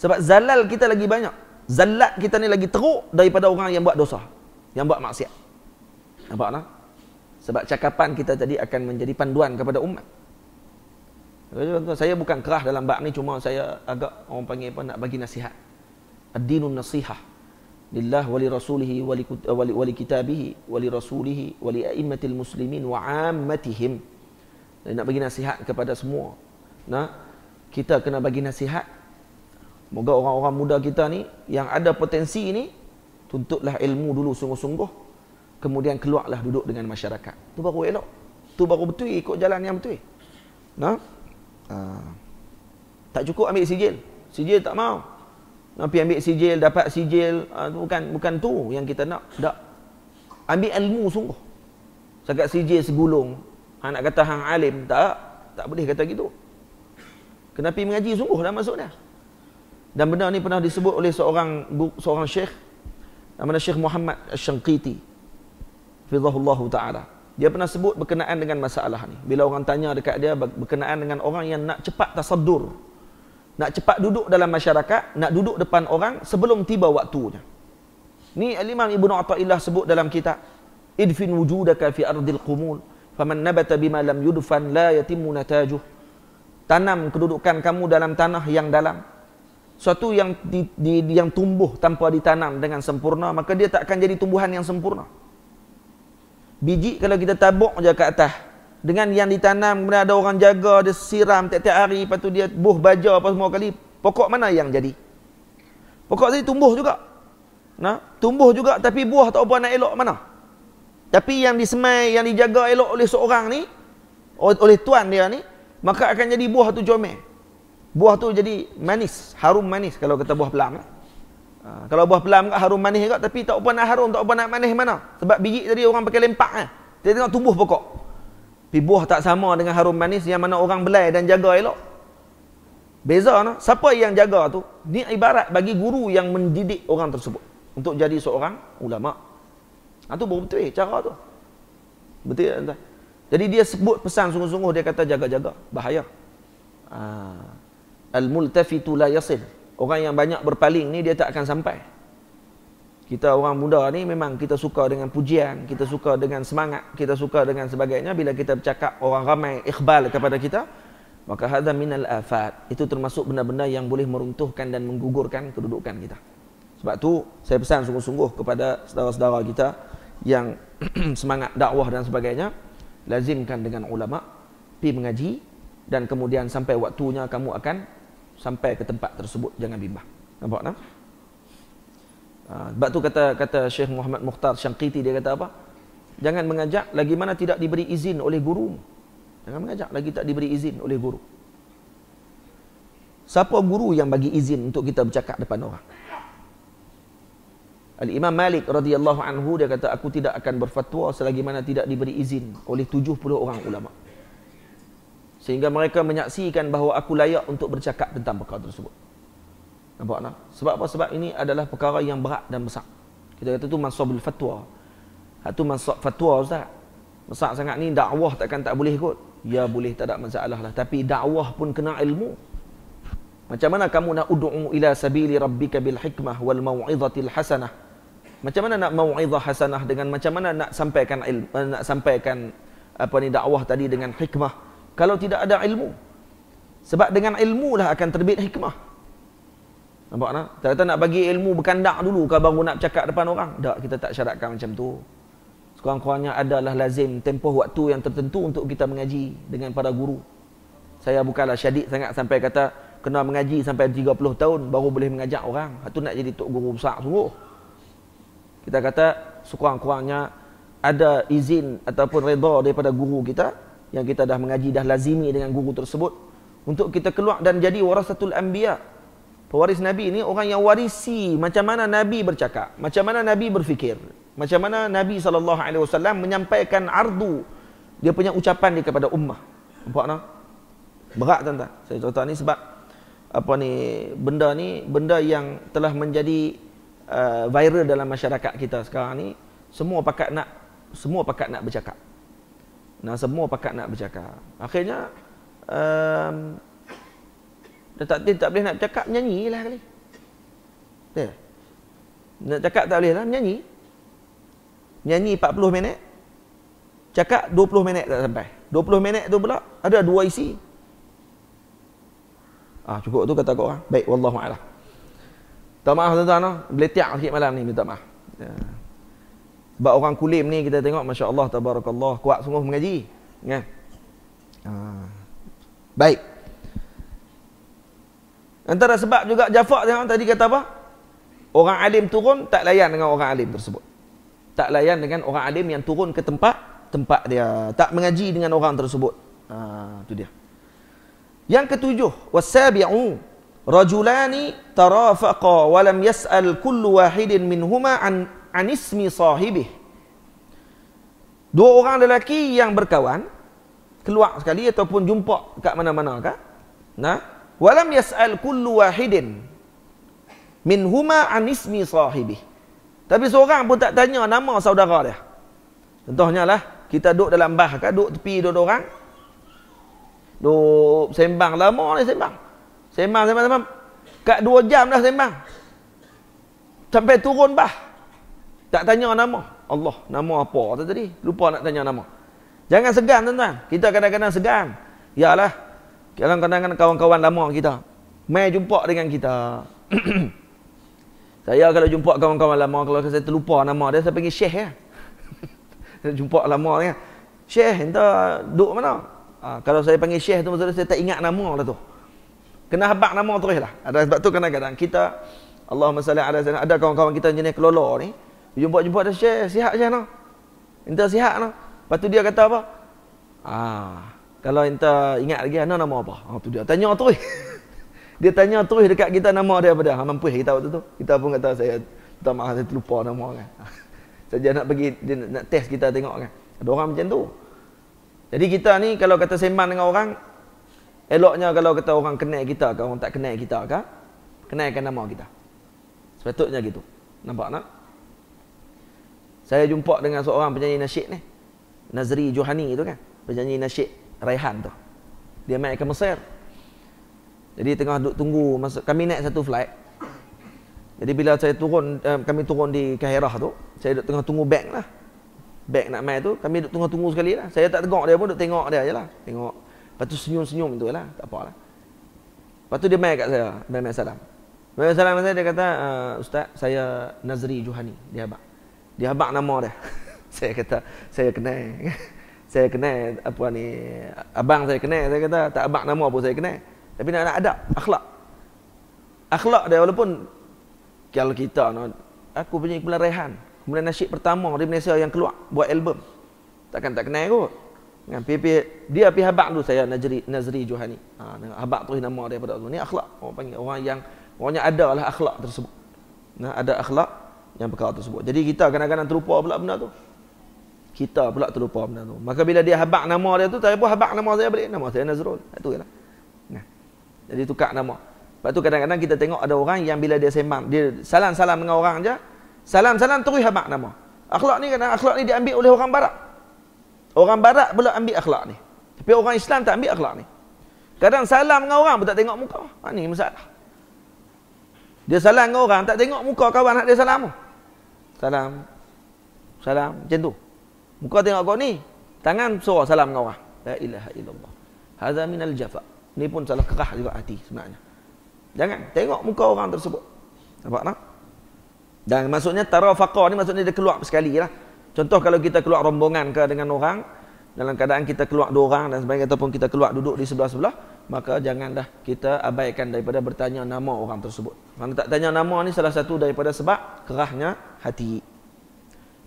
Sebab zalal kita lagi banyak. Zalat kita ni lagi teruk daripada orang yang buat dosa. Yang buat maksiat. Nampak tak? Sebab cakapan kita tadi akan menjadi panduan kepada umat saya bukan kerah dalam bab ni cuma saya agak orang panggil apa nak bagi nasihat. Ad-dinun nasiha. Lillah wali rasulih, wali, wali, wali kitabihi wali rasulihi wali a'immatil muslimin wa ammatihim. Jadi nak bagi nasihat kepada semua. Nah, kita kena bagi nasihat. Moga orang-orang muda kita ni yang ada potensi ni tuntutlah ilmu dulu sungguh-sungguh. Kemudian keluarlah duduk dengan masyarakat. Tu baru elok. Tu baru betul ikut jalan yang betul. Nah, Ha. tak cukup ambil sijil sijil tak mau Nampi ambil sijil dapat sijil uh, bukan bukan tu yang kita nak tak ambil ilmu sungguh cakap sijil segulung ha, nak kata hang alim tak tak boleh kata gitu kenapa mengaji sungguh dah maksudnya dan benar ni pernah disebut oleh seorang seorang syekh nama Syekh Muhammad Syangqiti fidhahullahu ta'ala dia pernah sebut berkenaan dengan masalah ni. Bila orang tanya dekat dia berkenaan dengan orang yang nak cepat tasaddur. Nak cepat duduk dalam masyarakat, nak duduk depan orang sebelum tiba waktunya. Ni Al-Imam Ibn Atta'illah sebut dalam kitab. Idfin wujudaka fi ardil qumul. Faman nabata bima lam yudfan la yatimu natajuh. Tanam kedudukan kamu dalam tanah yang dalam. Suatu yang di, di, yang tumbuh tanpa ditanam dengan sempurna, maka dia tak akan jadi tumbuhan yang sempurna biji kalau kita tabuk je kat atas dengan yang ditanam kemudian ada orang jaga dia siram tiap-tiap hari lepas tu dia buh baja apa semua kali pokok mana yang jadi pokok tadi tumbuh juga nah tumbuh juga tapi buah tak apa nak elok mana tapi yang disemai yang dijaga elok oleh seorang ni oleh tuan dia ni maka akan jadi buah tu comel buah tu jadi manis harum manis kalau kata buah pelang lah. Ha, kalau buah pelam kat harum manis kat tapi tak apa nak harum tak apa nak manis mana sebab biji tadi orang pakai lempak kan dia tengok tumbuh pokok tapi buah tak sama dengan harum manis yang mana orang belai dan jaga elok beza no? siapa yang jaga tu ni ibarat bagi guru yang mendidik orang tersebut untuk jadi seorang ulama itu ha, baru betul cara tu betul tak tuan jadi dia sebut pesan sungguh-sungguh dia kata jaga-jaga bahaya ha. al-multafitu la yasil Orang yang banyak berpaling ni dia tak akan sampai. Kita orang muda ni memang kita suka dengan pujian, kita suka dengan semangat, kita suka dengan sebagainya bila kita bercakap orang ramai ikhbal kepada kita. Maka hadza minal afat. Itu termasuk benda-benda yang boleh meruntuhkan dan menggugurkan kedudukan kita. Sebab tu saya pesan sungguh-sungguh kepada saudara-saudara kita yang semangat dakwah dan sebagainya, lazimkan dengan ulama pi mengaji dan kemudian sampai waktunya kamu akan sampai ke tempat tersebut jangan bimbang nampak tak ah, sebab tu kata kata Syekh Muhammad Mukhtar Syangkiti dia kata apa jangan mengajak lagi mana tidak diberi izin oleh guru jangan mengajak lagi tak diberi izin oleh guru siapa guru yang bagi izin untuk kita bercakap depan orang Al-Imam Malik radhiyallahu anhu dia kata aku tidak akan berfatwa selagi mana tidak diberi izin oleh 70 orang ulama' sehingga mereka menyaksikan bahawa aku layak untuk bercakap tentang perkara tersebut. Nampak tak? Sebab apa? Sebab ini adalah perkara yang berat dan besar. Kita kata tu mansabul fatwa. Itu ha, mansab fatwa ustaz. Besar sangat ni dakwah takkan tak boleh kot. Ya boleh tak ada masalah lah. Tapi dakwah pun kena ilmu. Macam mana kamu nak ud'u ila sabili rabbika bil hikmah wal mau'izatil hasanah? Macam mana nak mau'izah hasanah dengan macam mana nak sampaikan ilmu, eh, nak sampaikan apa ni dakwah tadi dengan hikmah? kalau tidak ada ilmu sebab dengan ilmu lah akan terbit hikmah nampak tak? tak kata nak bagi ilmu berkandak dulu ke baru nak cakap depan orang tak kita tak syaratkan macam tu sekurang-kurangnya adalah lazim tempoh waktu yang tertentu untuk kita mengaji dengan para guru saya bukanlah syadid sangat sampai kata kena mengaji sampai 30 tahun baru boleh mengajak orang itu ha, nak jadi tok guru besar sungguh kita kata sekurang-kurangnya ada izin ataupun reda daripada guru kita yang kita dah mengaji dah lazimi dengan guru tersebut untuk kita keluar dan jadi warasatul anbiya pewaris nabi ini orang yang warisi macam mana nabi bercakap macam mana nabi berfikir macam mana nabi sallallahu alaihi wasallam menyampaikan ardu dia punya ucapan dia kepada ummah nampak tak berat tuan-tuan saya cerita ni sebab apa ni benda ni benda yang telah menjadi uh, viral dalam masyarakat kita sekarang ni semua pakat nak semua pakat nak bercakap Nah semua pakat nak bercakap. Akhirnya um, dia tak, dia tak boleh nak bercakap, menyanyi lah kali. Dia. Nak cakap tak boleh lah, menyanyi. Menyanyi 40 minit. Cakap 20 minit tak sampai. 20 minit tu pula, ada dua isi. Ah cukup tu kata kau orang. Ah. Baik, wallahu a'lam. Tak maaf tuan-tuan, no? Ah. beletiak sikit malam ni, minta maaf. Ya. Sebab orang kulim ni kita tengok Masya Allah tabarakallah kuat sungguh mengaji ya. Ha. Baik Antara sebab juga jafak, tengok tadi kata apa Orang alim turun tak layan dengan orang alim tersebut Tak layan dengan orang alim yang turun ke tempat Tempat dia Tak mengaji dengan orang tersebut ha. Itu dia Yang ketujuh Wasabi'u Rajulani tarafaqa walam yas'al kullu wahidin minhuma an anismi sahibih dua orang lelaki yang berkawan keluar sekali ataupun jumpa kat mana-mana kah nah walam yas'al kullu wahidin min huma an ismi sahibi tapi seorang pun tak tanya nama saudara dia contohnya lah kita duduk dalam bah kah duduk tepi dua orang duduk sembang lama ni sembang sembang sembang sembang kat dua jam dah sembang sampai turun bah tak tanya nama. Allah, nama apa tu tadi? Lupa nak tanya nama. Jangan segan tuan-tuan. Kita kadang-kadang segan. Yalah. Kalau kadang-kadang kawan-kawan lama kita. Mai jumpa dengan kita. saya kalau jumpa kawan-kawan lama. Kalau saya terlupa nama dia. Saya panggil Syekh. Ya? saya jumpa lama. Ya? Syekh. Entah duduk mana. Ha, kalau saya panggil Syekh tu. Maksudnya saya tak ingat nama lah tu. Kena habak nama terus lah. Ada sebab tu kadang-kadang kita. Allahumma salli ala sana. Ada kawan-kawan kita jenis kelola ni. Jumpa-jumpa dah share, sihat je noh. Entah sihat noh. Lepas tu dia kata apa? Ah, kalau entah ingat lagi ana nama apa? Ha tu dia tanya terus. dia tanya terus dekat kita nama dia pada. Ha mampus kita waktu tu. Kita pun kata saya minta maaf saya terlupa nama kan. saja nak pergi dia nak, nak test kita tengok kan. Ada orang macam tu. Jadi kita ni kalau kata seman dengan orang eloknya kalau kata orang kenal kita ke orang tak kenal kita ke kenalkan nama kita. Sepatutnya gitu. Nampak tak? Nah? Saya jumpa dengan seorang penyanyi nasyid ni. Nazri Johani tu kan. Penyanyi nasyid Raihan tu. Dia main ke Mesir. Jadi tengah duduk tunggu. Masa, kami naik satu flight. Jadi bila saya turun, eh, kami turun di Kaherah tu. Saya duduk tengah tunggu bank lah. Bank nak main tu. Kami duduk tengah tunggu sekali lah. Saya tak tengok dia pun duduk tengok dia je lah. Tengok. Lepas tu senyum-senyum tu lah. Tak apa lah. Lepas tu dia main kat saya. Main-main salam. main salam saya dia kata, eh, Ustaz saya Nazri Johani. Dia abang dia habaq nama dia saya kata saya kenal saya kenal apa ni abang saya kenal saya kata tak habaq nama pun saya kenal tapi nak nak adab akhlak akhlak dia walaupun kalau kita nak aku punya ikhlas rehan kemudian nasyid pertama di Malaysia yang keluar buat album takkan tak kenal kot dengan PP dia pi habaq dulu saya Nazri Nazri Johani ha dengan habaq tu nama dia pada tu ni akhlak orang panggil orang yang orang yang ada lah akhlak tersebut nah ada akhlak yang perkara tersebut. Jadi kita kadang-kadang terlupa pula benda tu. Kita pula terlupa benda tu. Maka bila dia habak nama dia tu, tak apa habak nama saya balik. Nama saya Nazrul. Itu je lah. Nah. Jadi tukar nama. Lepas tu kadang-kadang kita tengok ada orang yang bila dia sembang, dia salam-salam dengan orang je, salam-salam terus habak nama. Akhlak ni kadang akhlak ni diambil oleh orang barat. Orang barat pula ambil akhlak ni. Tapi orang Islam tak ambil akhlak ni. Kadang salam dengan orang pun tak tengok muka. Ha, ni masalah. Dia salam dengan orang, tak tengok muka kawan nak dia salam. Pun. Salam. Salam. Macam tu. Muka tengok kau ni. Tangan suruh salam dengan orang. La ilaha illallah. Hadha minal jafa. Ni pun salah kerah juga hati sebenarnya. Jangan. Tengok muka orang tersebut. Nampak tak? Dan maksudnya tarafaqah ni maksudnya dia keluar sekali lah. Contoh kalau kita keluar rombongan ke dengan orang dalam keadaan kita keluar dua orang dan sebagainya ataupun kita keluar duduk di sebelah-sebelah maka janganlah kita abaikan daripada bertanya nama orang tersebut kerana tak tanya nama ni salah satu daripada sebab kerahnya hati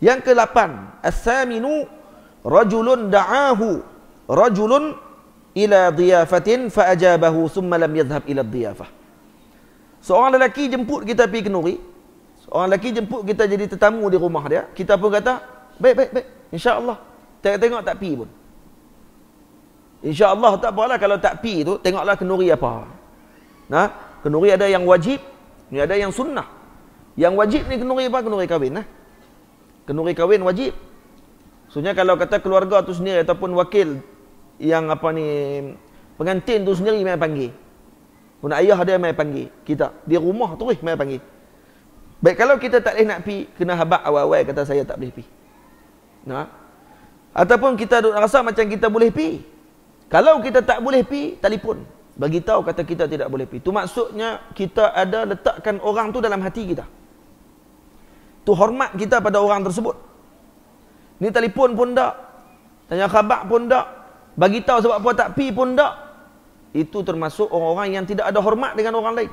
yang ke-8 as rajulun da'ahu rajulun ila diyafatin fa ajabahu thumma lam yadhhab ila diyafah seorang lelaki jemput kita pergi kenduri seorang lelaki jemput kita jadi tetamu di rumah dia kita pun kata baik baik baik insyaallah saya tengok tak pi pun. insya Allah tak apalah kalau tak pi tu, tengoklah kenuri apa. Nah, ha? kenuri ada yang wajib, ni ada yang sunnah. Yang wajib ni kenuri apa? Kenuri kahwin. Nah. Ha? Kenuri kahwin wajib. Sebenarnya kalau kata keluarga tu sendiri ataupun wakil yang apa ni pengantin tu sendiri main panggil. Pun ayah dia main panggil kita. Di rumah tu eh main panggil. Baik kalau kita tak boleh nak pi, kena habaq awal-awal kata saya tak boleh pi. Nah, ataupun kita rasa macam kita boleh pi. Kalau kita tak boleh pi, telefon bagi tahu kata kita tidak boleh pi. Itu maksudnya kita ada letakkan orang tu dalam hati kita. Tu hormat kita pada orang tersebut. Ni telefon pun tak. Tanya khabar pun tak. Bagi tahu sebab apa tak pi pun tak. Itu termasuk orang-orang yang tidak ada hormat dengan orang lain.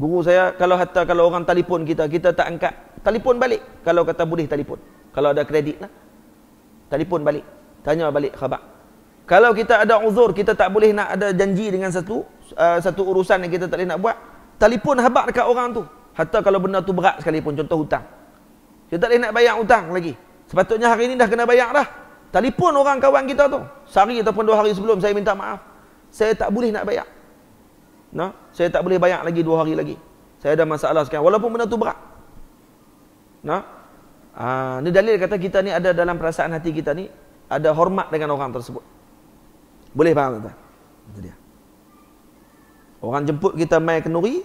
Guru saya kalau hatta kalau orang telefon kita, kita tak angkat. Telefon balik kalau kata boleh telefon. Kalau ada kredit lah telefon balik tanya balik khabar kalau kita ada uzur kita tak boleh nak ada janji dengan satu uh, satu urusan yang kita tak boleh nak buat telefon khabar dekat orang tu hatta kalau benda tu berat sekalipun contoh hutang kita tak boleh nak bayar hutang lagi sepatutnya hari ni dah kena bayar dah telefon orang kawan kita tu sehari ataupun dua hari sebelum saya minta maaf saya tak boleh nak bayar no? saya tak boleh bayar lagi dua hari lagi saya ada masalah sekarang walaupun benda tu berat no? Ah, ini dalil kata kita ni ada dalam perasaan hati kita ni ada hormat dengan orang tersebut. Boleh faham tak? Itu dia. Orang jemput kita mai kenduri,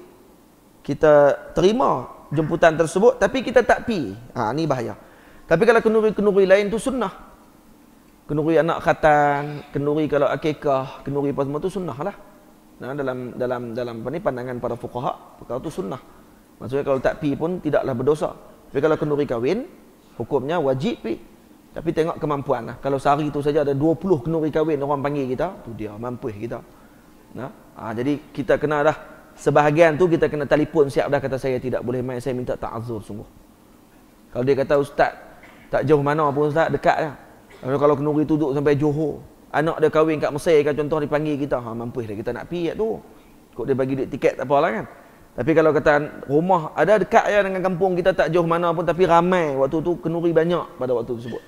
kita terima jemputan tersebut tapi kita tak pi. Ha ini bahaya. Tapi kalau kenduri-kenduri lain tu sunnah. Kenduri anak khatan, kenduri kalau akikah, kenduri apa semua tu sunnah lah. Nah, dalam dalam dalam apa ni pandangan para fuqaha, perkara tu sunnah. Maksudnya kalau tak pi pun tidaklah berdosa. Tapi kalau kenduri kahwin, hukumnya wajib pi. Tapi tengok kemampuan lah. Kalau sehari tu saja ada 20 kenuri kahwin orang panggil kita, tu dia mampu kita. Nah, ha, jadi kita kena dah sebahagian tu kita kena telefon siap dah kata saya tidak boleh main, saya minta ta'azur sungguh. Kalau dia kata ustaz tak jauh mana pun ustaz dekat ya. Kalau, kalau kenuri tu duduk sampai Johor, anak dia kahwin kat Mesir kan contoh dipanggil kita, ha mampu dah kita nak pi tu. Kok dia bagi duit tiket tak apalah kan. Tapi kalau kata rumah ada dekat ya dengan kampung kita tak jauh mana pun tapi ramai waktu tu kenuri banyak pada waktu tersebut.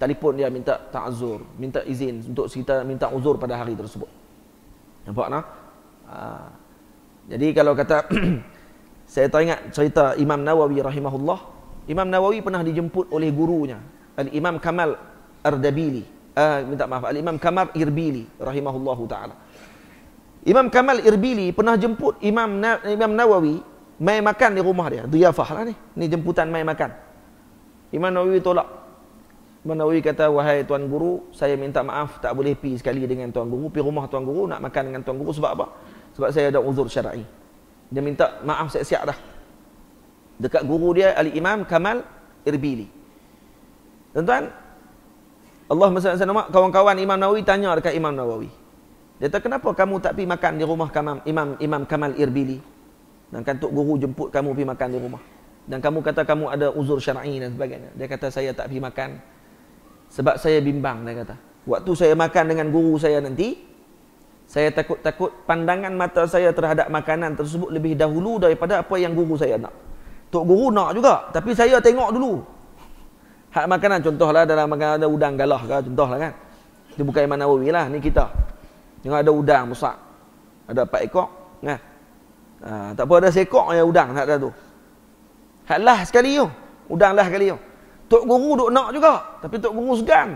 Telefon dia minta ta'zur, minta izin untuk kita minta uzur pada hari tersebut. Nampak nah? Ha. jadi kalau kata saya teringat cerita Imam Nawawi rahimahullah, Imam Nawawi pernah dijemput oleh gurunya, Al Imam Kamal Ardabili. Uh, minta maaf, Al Imam Kamal Irbili rahimahullahu taala. Imam Kamal Irbili pernah jemput Imam Imam Nawawi mai makan di rumah dia. Diafah lah ni. Ni jemputan mai makan. Imam Nawawi tolak. Imam Nawawi kata, wahai Tuan Guru, saya minta maaf tak boleh pi sekali dengan Tuan Guru. Pi rumah Tuan Guru, nak makan dengan Tuan Guru. Sebab apa? Sebab saya ada uzur syar'i. Dia minta maaf siap-siap dah. Dekat guru dia, Ali Imam Kamal Irbili. Tuan-tuan, Allah SWT, kawan-kawan Imam Nawawi tanya dekat Imam Nawawi. Dia kata kenapa kamu tak pergi makan di rumah Kamam, Imam Imam Kamal Irbili? Dan kantuk guru jemput kamu pergi makan di rumah. Dan kamu kata kamu ada uzur syar'i dan sebagainya. Dia kata saya tak pergi makan sebab saya bimbang dia kata. Waktu saya makan dengan guru saya nanti saya takut-takut pandangan mata saya terhadap makanan tersebut lebih dahulu daripada apa yang guru saya nak. Tok guru nak juga tapi saya tengok dulu. Hak makanan contohlah dalam makanan ada udang galah ke contohlah kan. Itu bukan Imam Nawawi lah ni kita. Tengok ada udang besar. Ada empat ekor. Nah. Ha, tak apa ada seekor yang udang tak ada tu. lah sekali tu. Udang lah sekali tu. Tok guru duk nak juga. Tapi tok guru segan.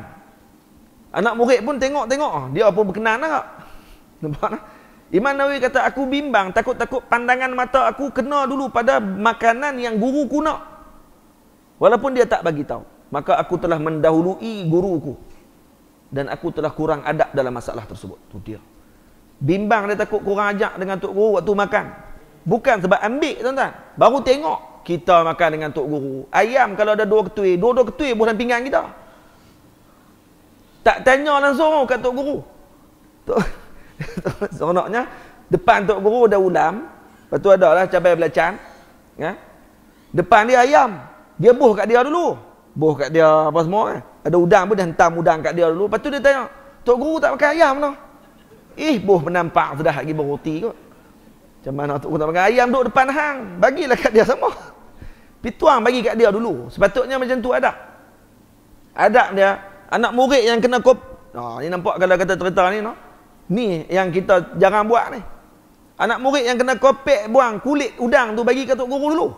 Anak murid pun tengok-tengok. Dia pun berkenan tak? Lah Nampak tak? Imam Nawawi kata, aku bimbang. Takut-takut pandangan mata aku kena dulu pada makanan yang guru ku nak. Walaupun dia tak bagi tahu. Maka aku telah mendahului guruku dan aku telah kurang adab dalam masalah tersebut. Tu dia. Bimbang dia takut kurang ajak dengan tok guru waktu makan. Bukan sebab ambil tuan-tuan. Baru tengok kita makan dengan tok guru. Ayam kalau ada dua ketui, dua-dua ketui boleh pinggang kita. Tak tanya langsung kat tok guru. Tok seronoknya depan tok guru ada ulam, lepas tu ada lah cabai belacan. Ya. Depan dia ayam. Dia buh kat dia dulu. Buh kat dia apa semua Eh. Ada udang pun dia hentam udang kat dia dulu. Lepas tu dia tanya, Tok Guru tak makan ayam no. Ih, boh menampak sudah lagi berhuti kot. Macam mana Tok Guru tak makan ayam duduk depan hang? Bagilah kat dia semua. Pituang bagi kat dia dulu. Sepatutnya macam tu ada. Ada dia, anak murid yang kena kop... Oh, ni nampak kalau kata cerita ni, no? Ni yang kita jangan buat ni. Anak murid yang kena kopek buang kulit udang tu bagi kat Tok Guru dulu.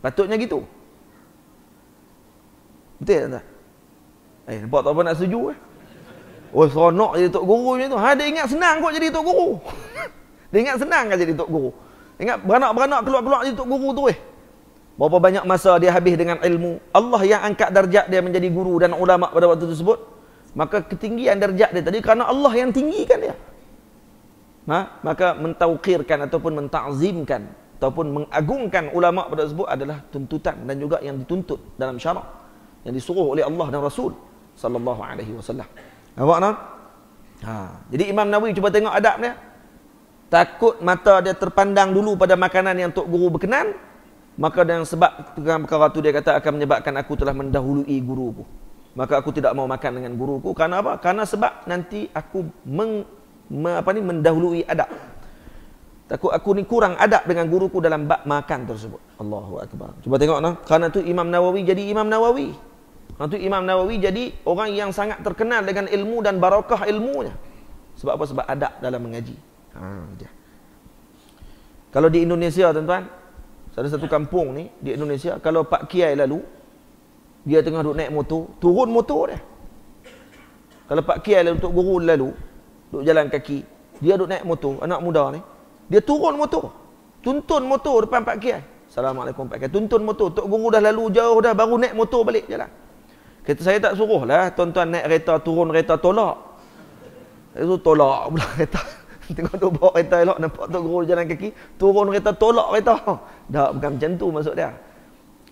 Patutnya gitu. Betul tak? Eh, nampak tak apa nak setuju eh? Oh, seronok jadi Tok Guru macam tu. Ha, dia ingat senang kot jadi Tok Guru. dia ingat senang kan jadi Tok Guru. Ingat beranak-beranak keluar-keluar jadi Tok Guru tu eh. Berapa banyak masa dia habis dengan ilmu. Allah yang angkat darjat dia menjadi guru dan ulama pada waktu tersebut. Maka ketinggian darjat dia tadi kerana Allah yang tinggikan dia. Ha? Maka mentauqirkan ataupun mentazimkan ataupun mengagungkan ulama pada tersebut adalah tuntutan dan juga yang dituntut dalam syarak yang disuruh oleh Allah dan Rasul sallallahu alaihi wasallam. Nampak tak? Ha. Jadi Imam Nawawi cuba tengok adab dia. Takut mata dia terpandang dulu pada makanan yang Tok Guru berkenan, maka dengan sebab dengan perkara itu dia kata akan menyebabkan aku telah mendahului guruku. Maka aku tidak mau makan dengan guruku. Karena apa? Karena sebab nanti aku meng, me, apa ni, mendahului adab. Takut aku ni kurang adab dengan guruku dalam bak makan tersebut. Allahu Akbar. Cuba tengok nak? Karena tu Imam Nawawi jadi Imam Nawawi. Itu Imam Nawawi jadi orang yang sangat terkenal dengan ilmu dan barakah ilmunya. Sebab apa? Sebab adab dalam mengaji. Ha, dia. Kalau di Indonesia, tuan-tuan, ada satu kampung ni di Indonesia, kalau Pak Kiai lalu, dia tengah duduk naik motor, turun motor dia. Kalau Pak Kiai lalu, untuk guru lalu, duduk jalan kaki, dia duduk naik motor, anak muda ni, dia turun motor, tuntun motor depan Pak Kiai. Assalamualaikum Pak Kiai, tuntun motor, Tok Guru dah lalu jauh dah, baru naik motor balik jalan. Kata saya tak suruhlah tuan-tuan naik kereta turun kereta tolak. Itu tolak pula kereta. Tengok tu bawa kereta elok nampak tu guru jalan kaki turun kereta tolak kereta. Tak bukan macam tu maksud dia.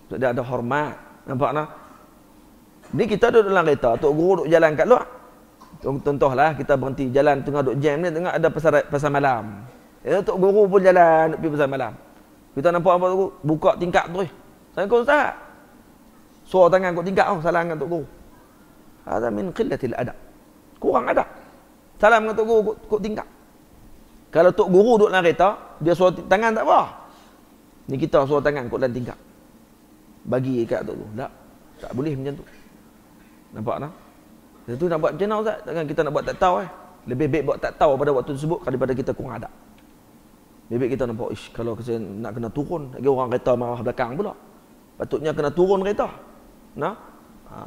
Maksud dia ada hormat. Nampak nak? Ni kita duduk dalam kereta, tok guru duduk jalan kat luar. lah kita berhenti jalan tengah duk jam ni tengah ada pasar pasar malam. Ya tok guru pun jalan duk pergi pasar malam. Kita nampak apa tu? Buka tingkap tu. Eh. Assalamualaikum ustaz. So tangan kau tingkat oh, salam dengan Tok Guru. Ada min qillatil adab. Kurang adab. Salam dengan Tok Guru kau tingkat. Kalau Tok Guru duduk dalam kereta, dia suara tangan tak apa. Ni kita suara tangan kau dan tingkat. Bagi dekat Tok Guru. Tak. Tak boleh macam tu. Nampak tak? Lepas tu nak buat macam mana Ustaz? Takkan kita nak buat tak tahu eh. Lebih baik buat tak tahu pada waktu tersebut daripada kita kurang adab. Lebih baik kita nampak, ish, kalau nak kena turun, lagi orang kereta marah belakang pula. Patutnya kena turun kereta. Nah? Ha.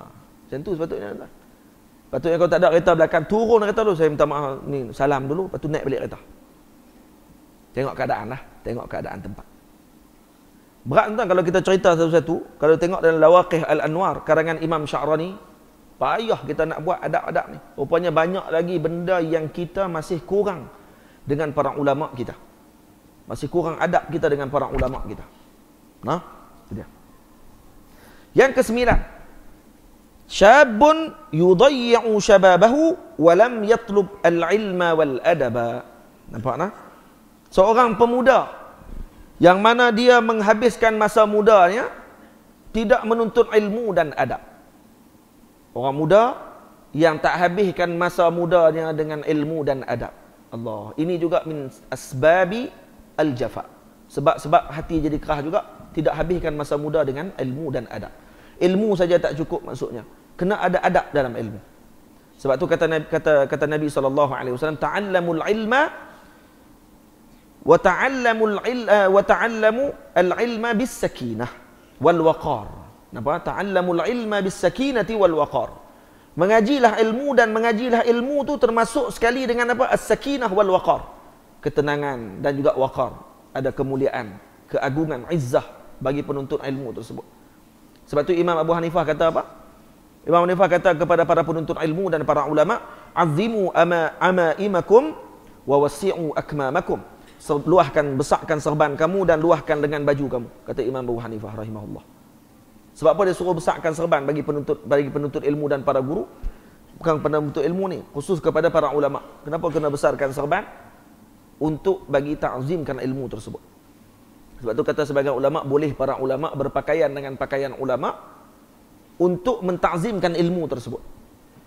Macam tu sepatutnya. Patutnya kalau tak ada kereta belakang, turun kereta dulu. Saya minta maaf. Ni, salam dulu. Lepas tu naik balik kereta. Tengok keadaan lah. Tengok keadaan tempat. Berat tuan kalau kita cerita satu-satu. Kalau tengok dalam Lawaqih Al-Anwar. Karangan Imam Syarani. Payah kita nak buat adab-adab ni. Rupanya banyak lagi benda yang kita masih kurang. Dengan para ulama' kita. Masih kurang adab kita dengan para ulama' kita. Nah? Ha? Yang kesembilan. Syabun yudayyu syababahu wa yatlub al-ilma wal adaba. Nampak tak? Seorang pemuda yang mana dia menghabiskan masa mudanya tidak menuntut ilmu dan adab. Orang muda yang tak habiskan masa mudanya dengan ilmu dan adab. Allah, ini juga min asbabi al-jafa. Sebab-sebab hati jadi kerah juga tidak habiskan masa muda dengan ilmu dan adab ilmu saja tak cukup maksudnya kena ada adab dalam ilmu sebab tu kata nabi kata kata nabi sallallahu alaihi wasallam ta'allamul ilma wa ta'allamul ilma eh, wa ta'allamu al ilma bis sakinah wal waqar napa ta'allamul ilma bis sakinati wal waqar mengajilah ilmu dan mengajilah ilmu tu termasuk sekali dengan apa as sakinah wal waqar ketenangan dan juga waqar ada kemuliaan keagungan izzah bagi penuntut ilmu tersebut sebab tu Imam Abu Hanifah kata apa? Imam Hanifah kata kepada para penuntut ilmu dan para ulama, "Azimu ama ama imakum, wa wasi'u akmamakum." Luahkan, besarkan serban kamu dan luahkan dengan baju kamu, kata Imam Abu Hanifah rahimahullah. Sebab apa dia suruh besarkan serban bagi penuntut bagi penuntut ilmu dan para guru? Bukan penuntut ilmu ni, khusus kepada para ulama. Kenapa kena besarkan serban? Untuk bagi ta'zimkan ilmu tersebut. Sebab tu kata sebagian ulama boleh para ulama berpakaian dengan pakaian ulama untuk mentakzimkan ilmu tersebut.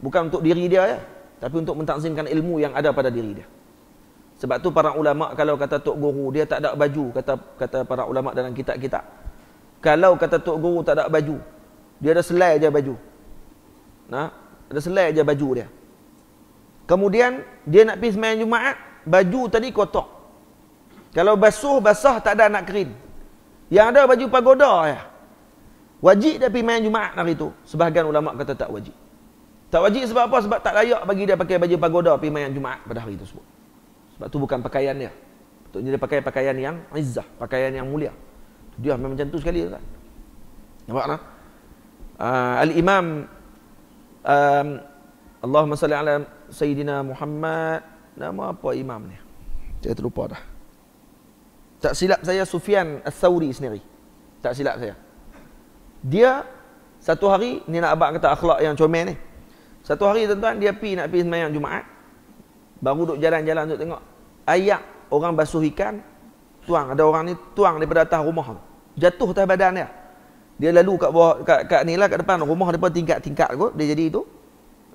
Bukan untuk diri dia ya, tapi untuk mentakzimkan ilmu yang ada pada diri dia. Sebab tu para ulama kalau kata tok guru dia tak ada baju kata kata para ulama dalam kitab kita. Kalau kata tok guru tak ada baju, dia ada selai aja baju. Nah, ada selai aja baju dia. Kemudian dia nak pergi sembahyang Jumaat, baju tadi kotor. Kalau basuh basah tak ada nak kerin. Yang ada baju pagoda ya. Wajib dia pergi main Jumaat hari tu. Sebahagian ulama kata tak wajib. Tak wajib sebab apa? Sebab tak layak bagi dia pakai baju pagoda pergi main Jumaat pada hari tersebut. Sebab tu bukan pakaian dia. Patutnya dia pakai pakaian yang izzah, pakaian yang mulia. Dia memang macam tu sekali tu kan. Nampak tak? Uh, Al-Imam um, Allahumma salli ala Sayyidina Muhammad Nama apa imam ni? Saya terlupa dah tak silap saya Sufian, Al-Thawri sendiri. Tak silap saya. Dia satu hari ni nak abang kata akhlak yang comel ni. Satu hari tuan-tuan dia pi nak pi sembahyang Jumaat. Baru duk jalan-jalan duk tengok ayak orang basuh ikan tuang ada orang ni tuang daripada atas rumah Jatuh atas badan dia. Dia lalu kat bawah kat, kat ni lah kat depan rumah depa tingkat-tingkat kot dia jadi tu.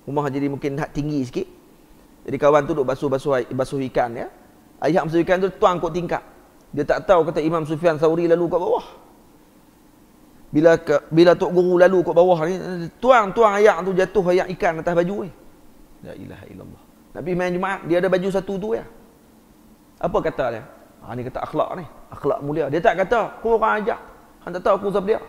Rumah jadi mungkin hak tinggi sikit. Jadi kawan tu duk basuh-basuh ikan ya. Ayak basuh ikan tu tuang kot tingkat. Dia tak tahu kata Imam Sufyan Thawri lalu kat bawah. Bila bila tok guru lalu kat bawah ni tuang tuang ayak tu jatuh ayak ikan atas baju ni. La ilaha illallah. Nabi main Jumaat dia ada baju satu tu ya. Apa kata dia? Ha ni kata akhlak ni. Akhlak mulia. Dia tak kata kurang ajak. Hang tak tahu aku siapa dia.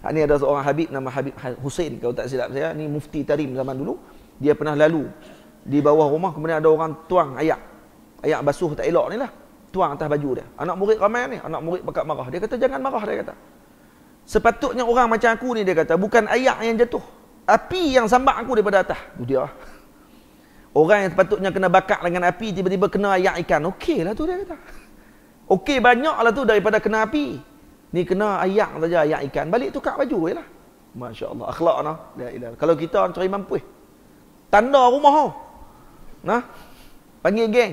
ha ni ada seorang habib nama Habib ha-, Husain. kalau tak silap saya. Ni mufti Tarim zaman dulu. Dia pernah lalu di bawah rumah kemudian ada orang tuang ayak. Ayak basuh tak elok ni lah tuang atas baju dia. Anak murid ramai ni, anak murid pekat marah. Dia kata, jangan marah, dia kata. Sepatutnya orang macam aku ni, dia kata, bukan ayak yang jatuh. Api yang sambak aku daripada atas. Itu dia. Orang yang sepatutnya kena bakar dengan api, tiba-tiba kena ayak ikan. Okey lah tu, dia kata. Okey banyak lah tu daripada kena api. Ni kena ayak saja, ayak ikan. Balik tukar baju je lah. Masya Allah, akhlak lah. Lailah. Kalau kita cari mampu. Tanda rumah. Nah, panggil geng.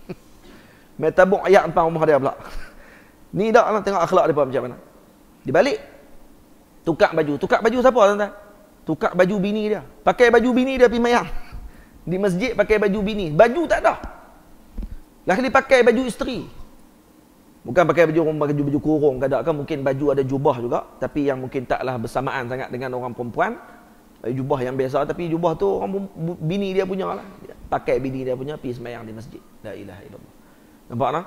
Metabuk ayat empat rumah dia pula. Ni dah, lah tengok akhlak dia macam mana. Dia balik. Tukar baju. Tukar baju siapa tuan-tuan? Tukar baju bini dia. Pakai baju bini dia pergi mayang. Di masjid pakai baju bini. Baju tak ada. Lagi dia pakai baju isteri. Bukan pakai baju rumah, baju, baju kurung. Kadang kan mungkin baju ada jubah juga. Tapi yang mungkin taklah bersamaan sangat dengan orang perempuan. Eh, jubah yang biasa. Tapi jubah tu orang bini dia punya lah. Pakai bini dia punya pergi semayang di masjid. La ilaha illallah. Nampak tak?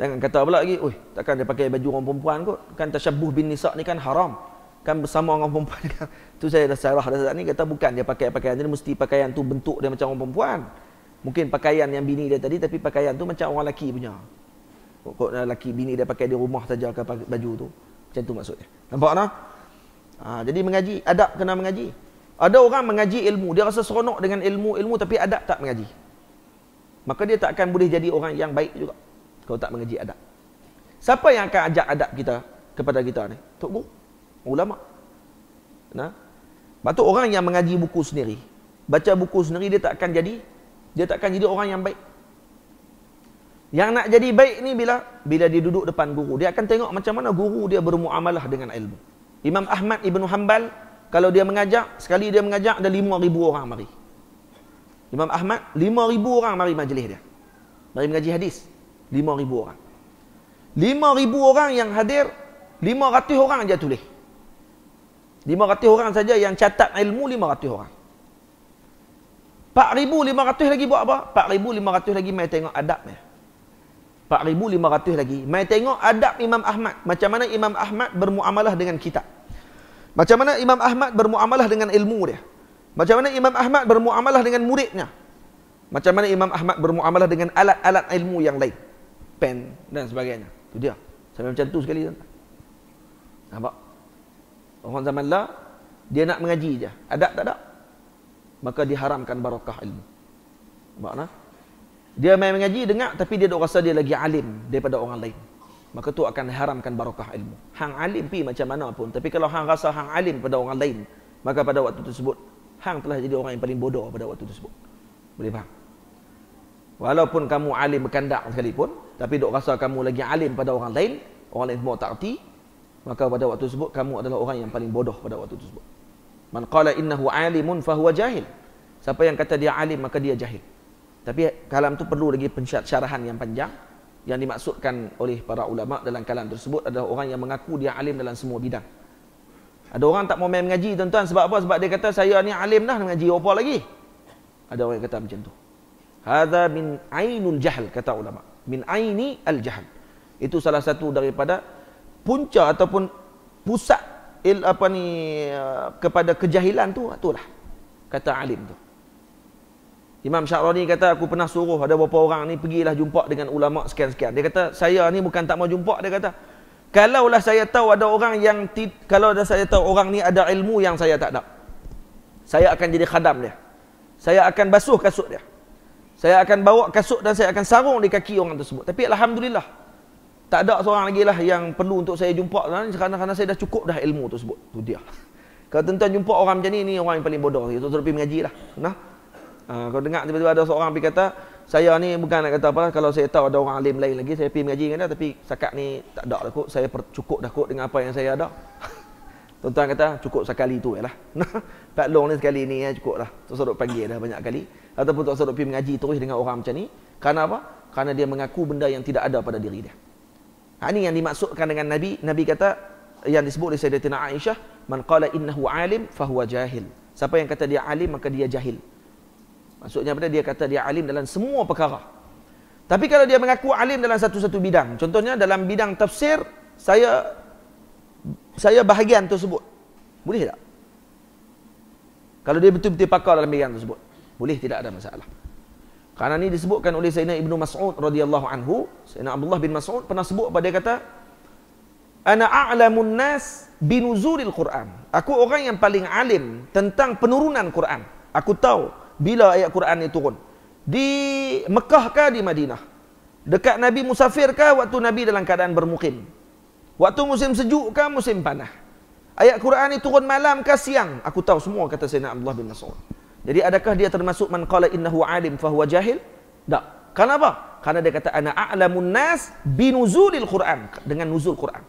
Jangan kata pula lagi, Uy, takkan dia pakai baju orang perempuan kot. Kan tashabuh bin nisa' ni kan haram. Kan bersama orang perempuan. Kan? tu saya dah sarah dah saat ni, kata bukan dia pakai pakaian ni, mesti pakaian tu bentuk dia macam orang perempuan. Mungkin pakaian yang bini dia tadi, tapi pakaian tu macam orang lelaki punya. Kok, kok lah, lelaki bini dia pakai di rumah saja ke baju tu. Macam tu maksudnya. Nampak tak? Ha, jadi mengaji, adab kena mengaji. Ada orang mengaji ilmu, dia rasa seronok dengan ilmu-ilmu tapi adab tak mengaji maka dia tak akan boleh jadi orang yang baik juga kalau tak mengaji adab siapa yang akan ajak adab kita kepada kita ni tok guru ulama nah batu orang yang mengaji buku sendiri baca buku sendiri dia tak akan jadi dia tak akan jadi orang yang baik yang nak jadi baik ni bila bila dia duduk depan guru dia akan tengok macam mana guru dia bermuamalah dengan ilmu Imam Ahmad Ibn Hanbal kalau dia mengajak sekali dia mengajak ada lima ribu orang mari Imam Ahmad 5000 orang mari majlis dia. Mari mengaji hadis 5000 orang. 5000 orang yang hadir 500 orang saja tulis. 500 orang saja yang catat ilmu 500 orang. 4500 lagi buat apa? 4500 lagi mai tengok adab dia. 4500 lagi mai tengok adab Imam Ahmad. Macam mana Imam Ahmad bermuamalah dengan kitab? Macam mana Imam Ahmad bermuamalah dengan ilmu dia? Macam mana Imam Ahmad bermuamalah dengan muridnya? Macam mana Imam Ahmad bermuamalah dengan alat-alat ilmu yang lain? Pen dan sebagainya. Itu dia. Sampai macam tu sekali. Nampak? Orang zaman lah, dia nak mengaji je. Ada tak ada? Maka diharamkan barakah ilmu. Nampak tak? Dia main mengaji, dengar, tapi dia rasa dia lagi alim daripada orang lain. Maka tu akan haramkan barakah ilmu. Hang alim pi macam mana pun. Tapi kalau hang rasa hang alim pada orang lain, maka pada waktu tersebut, hang telah jadi orang yang paling bodoh pada waktu tersebut boleh faham walaupun kamu alim berkandak sekalipun tapi dok rasa kamu lagi alim pada orang lain orang lain semua tak erti maka pada waktu tersebut kamu adalah orang yang paling bodoh pada waktu tersebut man qala innahu alimun fahuwa jahil siapa yang kata dia alim maka dia jahil tapi kalam tu perlu lagi pensyarahan yang panjang yang dimaksudkan oleh para ulama dalam kalam tersebut adalah orang yang mengaku dia alim dalam semua bidang ada orang tak mau main mengaji tuan-tuan sebab apa? Sebab dia kata saya ni alim dah mengaji apa lagi? Ada orang yang kata macam tu. Hadza min ainul jahl kata ulama. Min aini al jahl. Itu salah satu daripada punca ataupun pusat il apa ni eh, kepada kejahilan tu itulah kata alim tu. Imam Syarani kata aku pernah suruh ada beberapa orang ni pergilah jumpa dengan ulama sekian-sekian. Dia kata saya ni bukan tak mau jumpa dia kata Kalaulah saya tahu ada orang yang kalau ada saya tahu orang ni ada ilmu yang saya tak ada. Saya akan jadi khadam dia. Saya akan basuh kasut dia. Saya akan bawa kasut dan saya akan sarung di kaki orang tersebut. Tapi alhamdulillah tak ada seorang lagi lah yang perlu untuk saya jumpa kerana kerana saya dah cukup dah ilmu tu sebut Tu dia. Kalau tuan-tuan jumpa orang macam ni, ni orang yang paling bodoh. Tuan-tuan pergi mengaji lah. Nah? Uh, kalau dengar tiba-tiba ada seorang pergi kata, saya ni bukan nak kata apa lah, kalau saya tahu ada orang alim lain lagi saya pergi mengaji dengan dia tapi sakat ni tak ada lah kot saya cukup dah kot dengan apa yang saya ada tuan-tuan kata cukup sekali tu lah Pak Long ni sekali ni ya, cukup lah tuan saya panggil dah banyak kali ataupun tuan saya pergi mengaji terus dengan orang macam ni kerana apa? kerana dia mengaku benda yang tidak ada pada diri dia ha, ini yang dimaksudkan dengan Nabi Nabi kata yang disebut oleh Sayyidatina Aisyah man qala innahu alim fahuwa jahil siapa yang kata dia alim maka dia jahil Maksudnya apa dia kata dia alim dalam semua perkara. Tapi kalau dia mengaku alim dalam satu-satu bidang, contohnya dalam bidang tafsir, saya saya bahagian tersebut. Boleh tak? Kalau dia betul-betul pakar dalam bidang tersebut, boleh tidak ada masalah. Karena ini disebutkan oleh Sayyidina Ibnu Mas'ud radhiyallahu anhu, Sayyidina Abdullah bin Mas'ud pernah sebut pada dia kata, "Ana a'lamun nas binuzuril Quran." Aku orang yang paling alim tentang penurunan Quran. Aku tahu bila ayat Quran ni turun? Di Mekah ke di Madinah? Dekat Nabi musafir ke waktu Nabi dalam keadaan bermukim? Waktu musim sejuk ke musim panas? Ayat Quran ni turun malam ke siang? Aku tahu semua kata Sayyidina Abdullah bin Mas'ud. Jadi adakah dia termasuk man qala innahu alim fahuwa jahil? Tak. Kenapa? Karena dia kata ana a'lamun nas binuzulil Quran dengan nuzul Quran.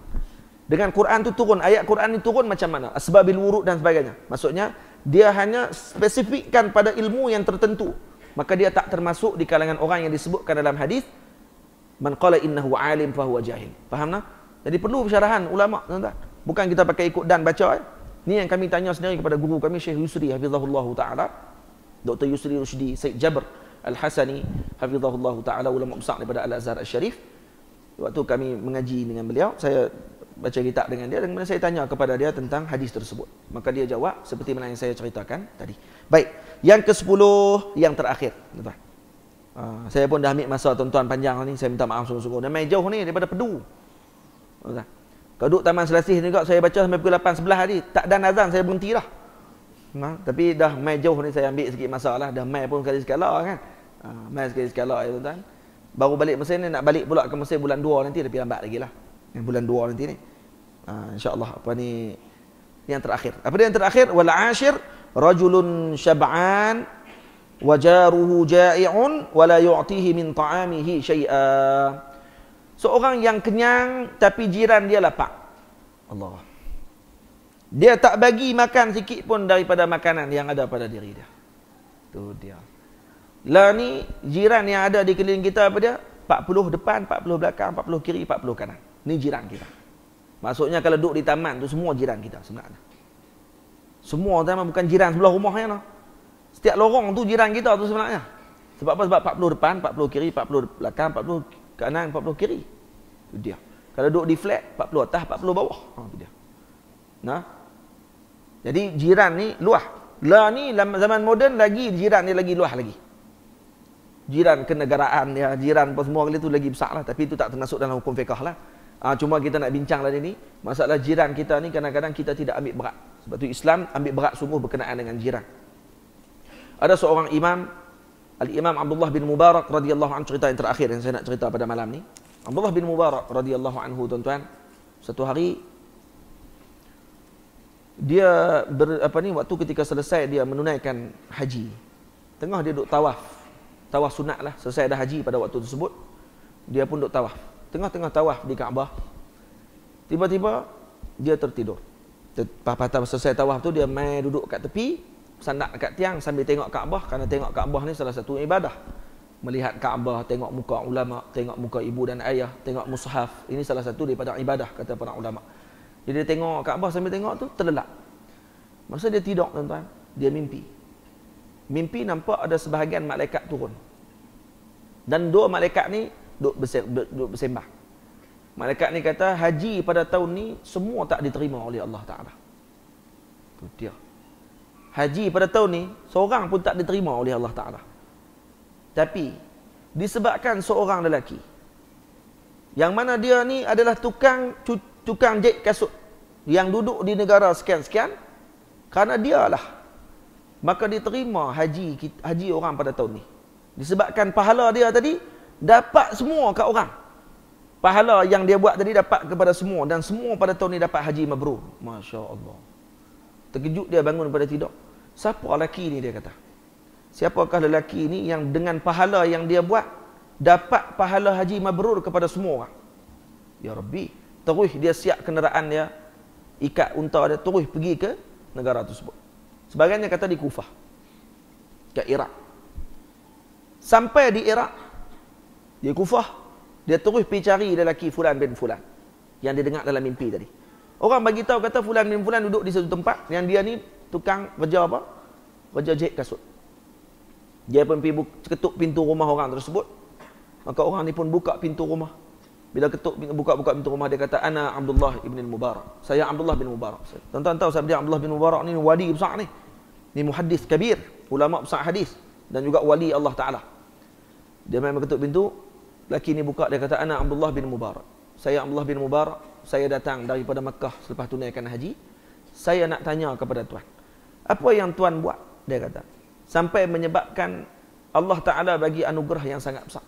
Dengan Quran tu turun, ayat Quran ni turun macam mana? Sebab bil wuruk dan sebagainya. Maksudnya dia hanya spesifikkan pada ilmu yang tertentu maka dia tak termasuk di kalangan orang yang disebutkan dalam hadis man qala innahu alim fahuwa jahil faham tak jadi perlu persyarahan ulama tuan bukan kita pakai ikut dan baca eh ni yang kami tanya sendiri kepada guru kami Syekh Yusri hafizahullah taala Dr Yusri Rushdi Said Jabr Al Hasani hafizahullah taala ulama besar daripada Al Azhar Al Sharif waktu kami mengaji dengan beliau saya baca kitab dengan dia dan kemudian saya tanya kepada dia tentang hadis tersebut. Maka dia jawab seperti mana yang saya ceritakan tadi. Baik, yang ke-10 yang terakhir. Uh, saya pun dah ambil masa tuan-tuan panjang ni, saya minta maaf sungguh-sungguh. Dan main jauh ni daripada pedu. Tuan-tuan. Kau duduk Taman Selasih ni juga, saya baca sampai pukul 8, sebelah hari. Tak ada nazan, saya berhenti lah. Ha? Tapi dah main jauh ni, saya ambil sikit masa lah. Dah main pun sekali-sekala kan. Ha, main sekali-sekala ya tuan-tuan. Baru balik mesin ni, nak balik pula ke mesin bulan 2 nanti, tapi lambat lagi lah. Yang bulan 2 nanti ni. Ah, insyaallah apa ni yang terakhir apa dia yang terakhir wal ashir rajulun syab'an wajaruhu ja'i'un wa la yu'tihi min ta'amihi shay'a seorang yang kenyang tapi jiran dia lapar Allah dia tak bagi makan sikit pun daripada makanan yang ada pada diri dia tu dia lah ni jiran yang ada di keliling kita apa dia 40 depan 40 belakang 40 kiri 40 kanan ni jiran kita Maksudnya kalau duduk di taman tu semua jiran kita sebenarnya. Semua taman bukan jiran sebelah rumah yang Setiap lorong tu jiran kita tu sebenarnya. Sebab apa? Sebab 40 depan, 40 kiri, 40 belakang, 40 kanan, 40 kiri. Itu dia. Kalau duduk di flat, 40 atas, 40 bawah. Ha, itu dia. Nah. Jadi jiran ni luah. La ni zaman moden lagi jiran ni lagi luah lagi. Jiran kenegaraan ya, jiran apa semua kali tu lagi besar lah. Tapi itu tak termasuk dalam hukum fiqah lah. Ah, cuma kita nak bincanglah ini. Masalah jiran kita ni kadang-kadang kita tidak ambil berat. Sebab tu Islam ambil berat sungguh berkenaan dengan jiran. Ada seorang imam, Al-Imam Abdullah bin Mubarak radhiyallahu anhu cerita yang terakhir yang saya nak cerita pada malam ni. Abdullah bin Mubarak radhiyallahu anhu tuan-tuan, satu hari dia ber, apa ni waktu ketika selesai dia menunaikan haji. Tengah dia duk tawaf. Tawaf sunat lah. Selesai dah haji pada waktu tersebut. Dia pun duk tawaf tengah-tengah tawaf di Kaabah tiba-tiba dia tertidur patah selesai tawaf tu dia main duduk kat tepi sandak kat tiang sambil tengok Kaabah kerana tengok Kaabah ni salah satu ibadah melihat Kaabah tengok muka ulama tengok muka ibu dan ayah tengok mushaf ini salah satu daripada ibadah kata para ulama jadi dia tengok Kaabah sambil tengok tu terlelap masa dia tidur tuan-tuan dia mimpi mimpi nampak ada sebahagian malaikat turun dan dua malaikat ni duk bersembah. Malaikat ni kata haji pada tahun ni semua tak diterima oleh Allah Taala. Tu dia. Haji pada tahun ni seorang pun tak diterima oleh Allah Taala. Tapi disebabkan seorang lelaki yang mana dia ni adalah tukang tukang jahit kasut yang duduk di negara sekian-sekian kerana dialah maka diterima haji haji orang pada tahun ni disebabkan pahala dia tadi dapat semua kat orang. Pahala yang dia buat tadi dapat kepada semua dan semua pada tahun ni dapat haji mabrur. Masya-Allah. Terkejut dia bangun pada tidur. Siapa lelaki ni dia kata? Siapakah lelaki ni yang dengan pahala yang dia buat dapat pahala haji mabrur kepada semua orang? Ya Rabbi, terus dia siap kenderaan dia, ikat unta dia terus pergi ke negara tersebut. Sebagainya kata di Kufah. Ke Iraq. Sampai di Iraq, dia kufah. Dia terus pergi cari lelaki Fulan bin Fulan. Yang dia dengar dalam mimpi tadi. Orang bagi tahu kata Fulan bin Fulan duduk di satu tempat. Yang dia ni tukang kerja apa? Kerja jahit kasut. Dia pun pergi ketuk pintu rumah orang tersebut. Maka orang ni pun buka pintu rumah. Bila ketuk buka-buka pintu rumah dia kata ana Abdullah bin Mubarak. Saya Abdullah bin Mubarak. Tonton tahu siapa dia Abdullah bin Mubarak ni wali besar ni. Ni muhaddis kabir, ulama besar hadis dan juga wali Allah Taala. Dia memang ketuk pintu, Laki ini buka dia kata anak Abdullah bin Mubarak. Saya Abdullah bin Mubarak, saya datang daripada Mekah selepas tunaikan haji. Saya nak tanya kepada Tuhan. Apa yang Tuhan buat? Dia kata. Sampai menyebabkan Allah Taala bagi anugerah yang sangat besar.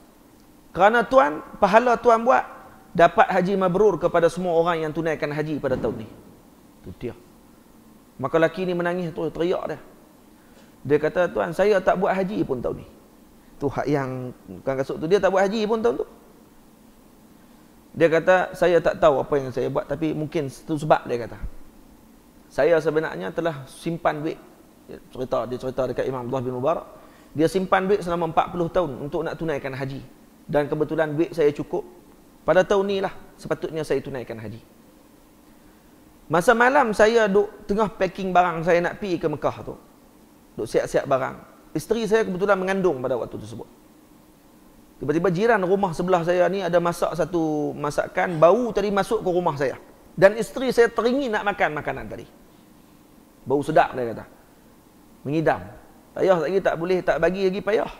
Kerana Tuhan, pahala Tuhan buat dapat haji mabrur kepada semua orang yang tunaikan haji pada tahun ni. Tu dia. Maka laki ini menangis tu teriak dia. Dia kata, Tuhan saya tak buat haji pun tahun ni." Itu hak yang Kang Kasut tu dia tak buat haji pun tahun tu. Dia kata saya tak tahu apa yang saya buat tapi mungkin itu sebab dia kata. Saya sebenarnya telah simpan duit cerita dia cerita dekat Imam Abdullah bin Mubarak. Dia simpan duit selama 40 tahun untuk nak tunaikan haji. Dan kebetulan duit saya cukup. Pada tahun ni lah sepatutnya saya tunaikan haji. Masa malam saya duk tengah packing barang saya nak pergi ke Mekah tu. Duk siap-siap barang isteri saya kebetulan mengandung pada waktu tersebut. Tiba-tiba jiran rumah sebelah saya ni ada masak satu masakan, bau tadi masuk ke rumah saya. Dan isteri saya teringin nak makan makanan tadi. Bau sedap dia kata. Mengidam. Payah lagi tak boleh, tak bagi lagi payah.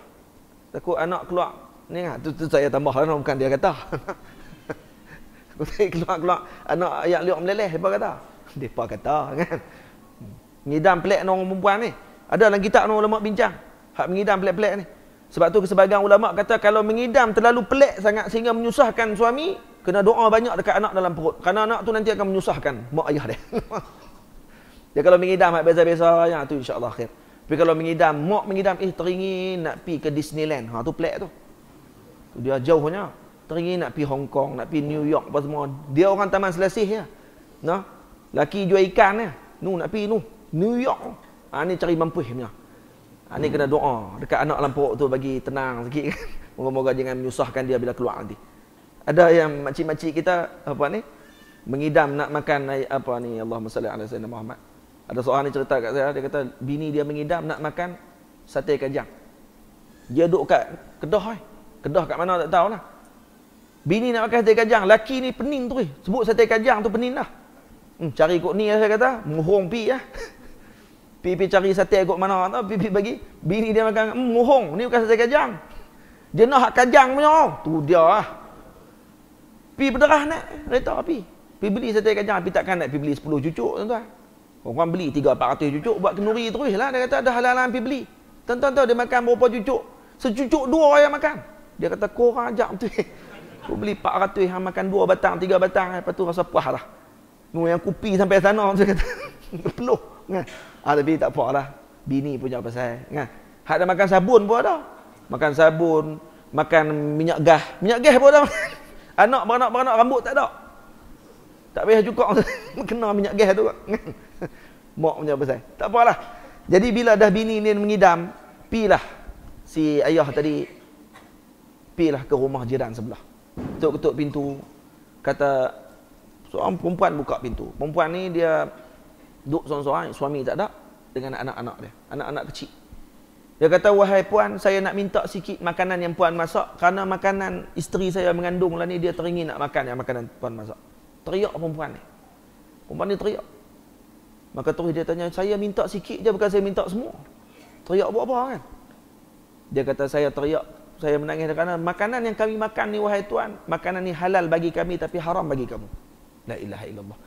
Takut anak keluar. Ni lah, tu, tu saya tambah lah, bukan dia kata. keluar-keluar, anak ayat liuk meleleh, dia kata. Dia kata kan. Mengidam pelik orang perempuan ni. Ada dalam kitab ni ulama bincang. Hak mengidam pelik-pelik ni. Sebab tu sebagian ulama kata kalau mengidam terlalu pelik sangat sehingga menyusahkan suami, kena doa banyak dekat anak dalam perut. Karena anak tu nanti akan menyusahkan mak ayah dia. dia kalau mengidam hak biasa-biasa ya tu insya-Allah khair. Tapi kalau mengidam, mak mengidam, eh teringin nak pi ke Disneyland. Ha tu pelik tu. tu dia jauhnya. Teringin nak pi Hong Kong, nak pi New York apa semua. Dia orang Taman Selasih ya. Nah. Laki jual ikan ya. Nu nak pi nu. New York. Ha, ni cari mampus punya. Ha, ni kena doa dekat anak lampau tu bagi tenang sikit kan. Moga-moga jangan menyusahkan dia bila keluar nanti. Ada yang makcik-makcik kita apa ni mengidam nak makan apa ni Allahumma salli ala sayyidina Muhammad. Ada seorang ni cerita kat saya dia kata bini dia mengidam nak makan sate kajang. Dia duduk kat Kedah eh. Kedah kat mana tak tahu lah. Bini nak makan sate kajang, laki ni pening tu eh. Sebut sate kajang tu pening dah. Hmm, cari kok ni saya kata, mohong pi lah. Ya pipi cari sate kat mana tu pipi bagi bini dia makan mm, mohong ni bukan sate kajang dia nak hak kajang punya tu dia lah pi berderah nak kereta pi pi beli sate kajang pi takkan nak pi beli 10 cucuk tuan-tuan orang beli 3 400 cucuk buat kenduri terus lah dia kata ada halalan pi beli tuan-tuan tahu dia makan berapa cucuk secucuk dua orang yang makan dia kata korang ajak betul aku beli 400 yang makan dua batang tiga batang lepas tu rasa puas lah yang kupi sampai sana saya kata peluh kan Ah tapi tak apa lah. Bini punya pasal. Nah. Hak dah makan sabun pun ada. Makan sabun, makan minyak gas. Minyak gas pun ada. Anak beranak-beranak rambut tak ada. Tak payah juga, kena minyak gas tu. Mak punya pasal. Tak apalah. Jadi bila dah bini ni mengidam, pilah si ayah tadi pilah ke rumah jiran sebelah. Ketuk-ketuk pintu. Kata seorang perempuan buka pintu. Perempuan ni dia duduk seorang-seorang suami tak ada dengan anak-anak dia anak-anak kecil dia kata wahai puan saya nak minta sikit makanan yang puan masak kerana makanan isteri saya mengandung lah ni dia teringin nak makan yang makanan puan masak teriak perempuan ni perempuan ni teriak maka terus dia tanya saya minta sikit je bukan saya minta semua teriak buat apa kan dia kata saya teriak saya menangis kerana makanan yang kami makan ni wahai tuan makanan ni halal bagi kami tapi haram bagi kamu la ilaha illallah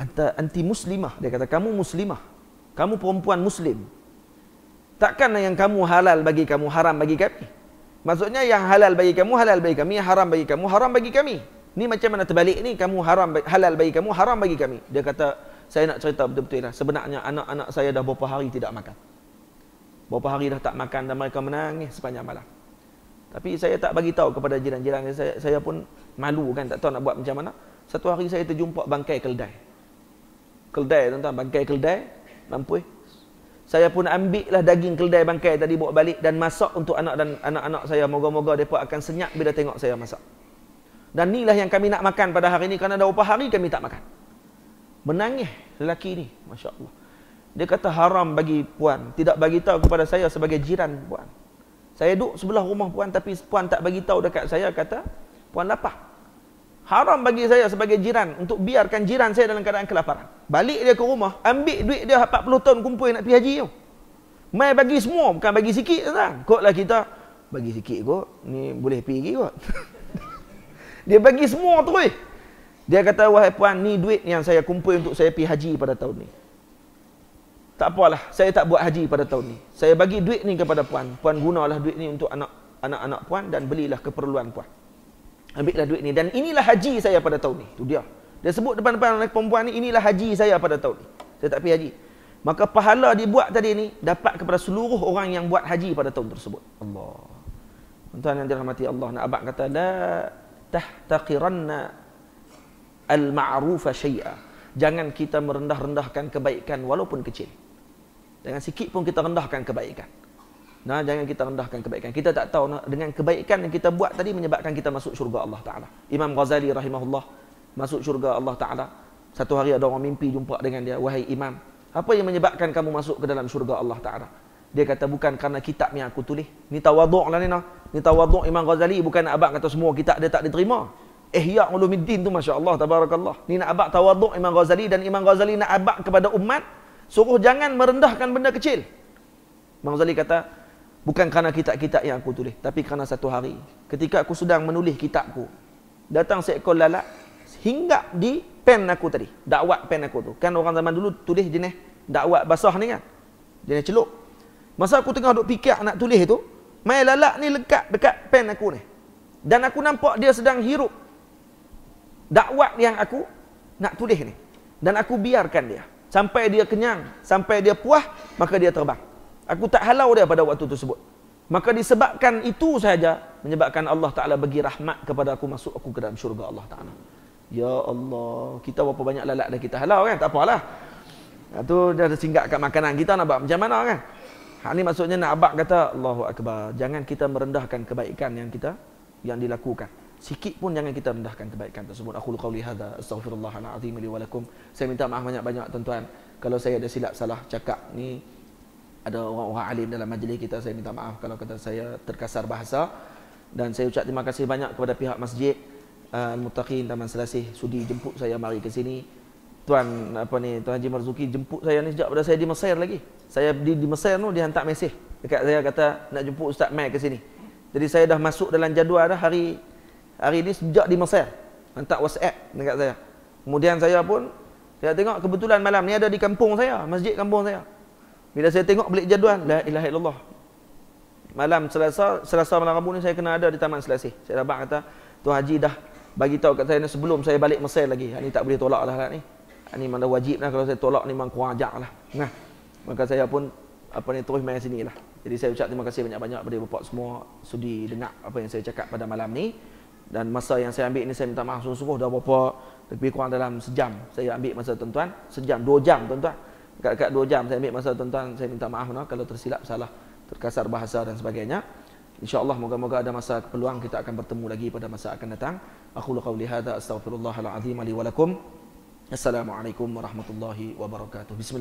Anta anti muslimah dia kata kamu muslimah. Kamu perempuan muslim. Takkan yang kamu halal bagi kamu haram bagi kami? Maksudnya yang halal bagi kamu halal bagi kami, haram bagi kamu haram bagi kami. Ni macam mana terbalik ni kamu haram halal bagi kamu haram bagi kami. Dia kata saya nak cerita betul-betul lah. Sebenarnya anak-anak saya dah beberapa hari tidak makan. Beberapa hari dah tak makan dan mereka menangis sepanjang malam. Tapi saya tak bagi tahu kepada jiran-jiran saya, saya pun malu kan tak tahu nak buat macam mana. Satu hari saya terjumpa bangkai keldai keldai tuan-tuan bangkai keldai mampu eh? saya pun ambil lah daging keldai bangkai tadi bawa balik dan masak untuk anak dan anak-anak saya moga-moga mereka akan senyap bila tengok saya masak dan inilah yang kami nak makan pada hari ini kerana dah upah hari kami tak makan menangis lelaki ni Masya Allah dia kata haram bagi puan tidak bagi tahu kepada saya sebagai jiran puan saya duduk sebelah rumah puan tapi puan tak bagi tahu dekat saya kata puan lapar haram bagi saya sebagai jiran untuk biarkan jiran saya dalam keadaan kelaparan. Balik dia ke rumah, ambil duit dia 40 tahun kumpul nak pergi haji tu. Mai bagi semua, bukan bagi sikit tuan. Koklah kita bagi sikit kot. Ni boleh pergi kot. dia bagi semua terus. Eh. Dia kata wahai puan, ni duit yang saya kumpul untuk saya pergi haji pada tahun ni. Tak apalah, saya tak buat haji pada tahun ni. Saya bagi duit ni kepada puan. Puan gunalah duit ni untuk anak-anak puan dan belilah keperluan puan ambillah duit ni dan inilah haji saya pada tahun ni tu dia dia sebut depan-depan anak perempuan ni inilah haji saya pada tahun ni saya tak pergi haji maka pahala dibuat tadi ni dapat kepada seluruh orang yang buat haji pada tahun tersebut Allah tuan-tuan yang dirahmati Allah nak abad kata la tahtaqiranna al-ma'rufa syai'a jangan kita merendah-rendahkan kebaikan walaupun kecil dengan sikit pun kita rendahkan kebaikan Nah, jangan kita rendahkan kebaikan. Kita tak tahu nah, dengan kebaikan yang kita buat tadi menyebabkan kita masuk syurga Allah Ta'ala. Imam Ghazali rahimahullah masuk syurga Allah Ta'ala. Satu hari ada orang mimpi jumpa dengan dia. Wahai Imam, apa yang menyebabkan kamu masuk ke dalam syurga Allah Ta'ala? Dia kata bukan kerana kitab yang aku tulis. Ni tawaduk lah ni nah. Ni tawaduk Imam Ghazali bukan nak abad kata semua kitab dia tak diterima. Eh ya, Ulumuddin tu Masya Allah Tabarakallah. Ni nak abad tawaduk Imam Ghazali dan Imam Ghazali nak abad kepada umat. Suruh jangan merendahkan benda kecil. Imam Ghazali kata, Bukan kerana kitab-kitab yang aku tulis Tapi kerana satu hari Ketika aku sedang menulis kitabku Datang seekor lalak Hingga di pen aku tadi Dakwat pen aku tu Kan orang zaman dulu tulis jenis dakwat basah ni kan Jenis celup Masa aku tengah duk fikir nak tulis tu Main lalak ni lekat dekat pen aku ni Dan aku nampak dia sedang hirup Dakwat yang aku nak tulis ni Dan aku biarkan dia Sampai dia kenyang Sampai dia puas Maka dia terbang aku tak halau dia pada waktu tersebut maka disebabkan itu sahaja menyebabkan Allah Taala bagi rahmat kepada aku masuk aku ke dalam syurga Allah Taala ya Allah kita berapa banyak lalak dah kita halau kan tak apalah itu dah tersinggak kat makanan kita nak buat macam mana kan Hal ini maksudnya nak abak kata Allahu Akbar. Jangan kita merendahkan kebaikan yang kita yang dilakukan. Sikit pun jangan kita rendahkan kebaikan tersebut. Aku lukau lihada. Astaghfirullahaladzim. Saya minta maaf banyak-banyak tuan-tuan. Kalau saya ada silap salah cakap ni ada orang-orang alim dalam majlis kita saya minta maaf kalau kata saya terkasar bahasa dan saya ucap terima kasih banyak kepada pihak masjid eh, Al-Muttaqin Taman Selasih sudi jemput saya mari ke sini tuan apa ni tuan Haji Marzuki jemput saya ni sejak pada saya di Mesir lagi saya di, di Mesir tu dia hantar mesej dekat saya kata nak jemput ustaz Mai ke sini jadi saya dah masuk dalam jadual dah hari hari ni sejak di Mesir hantar WhatsApp dekat saya kemudian saya pun saya tengok kebetulan malam ni ada di kampung saya masjid kampung saya bila saya tengok balik jadual, la ilaha illallah. Malam Selasa, Selasa malam Rabu ni saya kena ada di Taman Selasih. Saya dapat kata, Tuan Haji dah bagi tahu kat saya sebelum saya balik Mesir lagi. Ini tak boleh tolak lah, lah ni. Ini mana wajib lah kalau saya tolak ni memang kurang ajak lah. Nah. Maka saya pun apa ni terus main sini lah. Jadi saya ucap terima kasih banyak-banyak kepada bapak semua sudi dengar apa yang saya cakap pada malam ni. Dan masa yang saya ambil ni saya minta maaf sungguh-sungguh dah berapa lebih kurang dalam sejam saya ambil masa tuan-tuan. Sejam, dua jam tuan-tuan. Dekat-dekat dua jam saya ambil masa tuan-tuan Saya minta maaf no? kalau tersilap salah Terkasar bahasa dan sebagainya InsyaAllah moga-moga ada masa peluang Kita akan bertemu lagi pada masa akan datang Aku lukau lihada astagfirullahaladzim Assalamualaikum warahmatullahi wabarakatuh Bismillah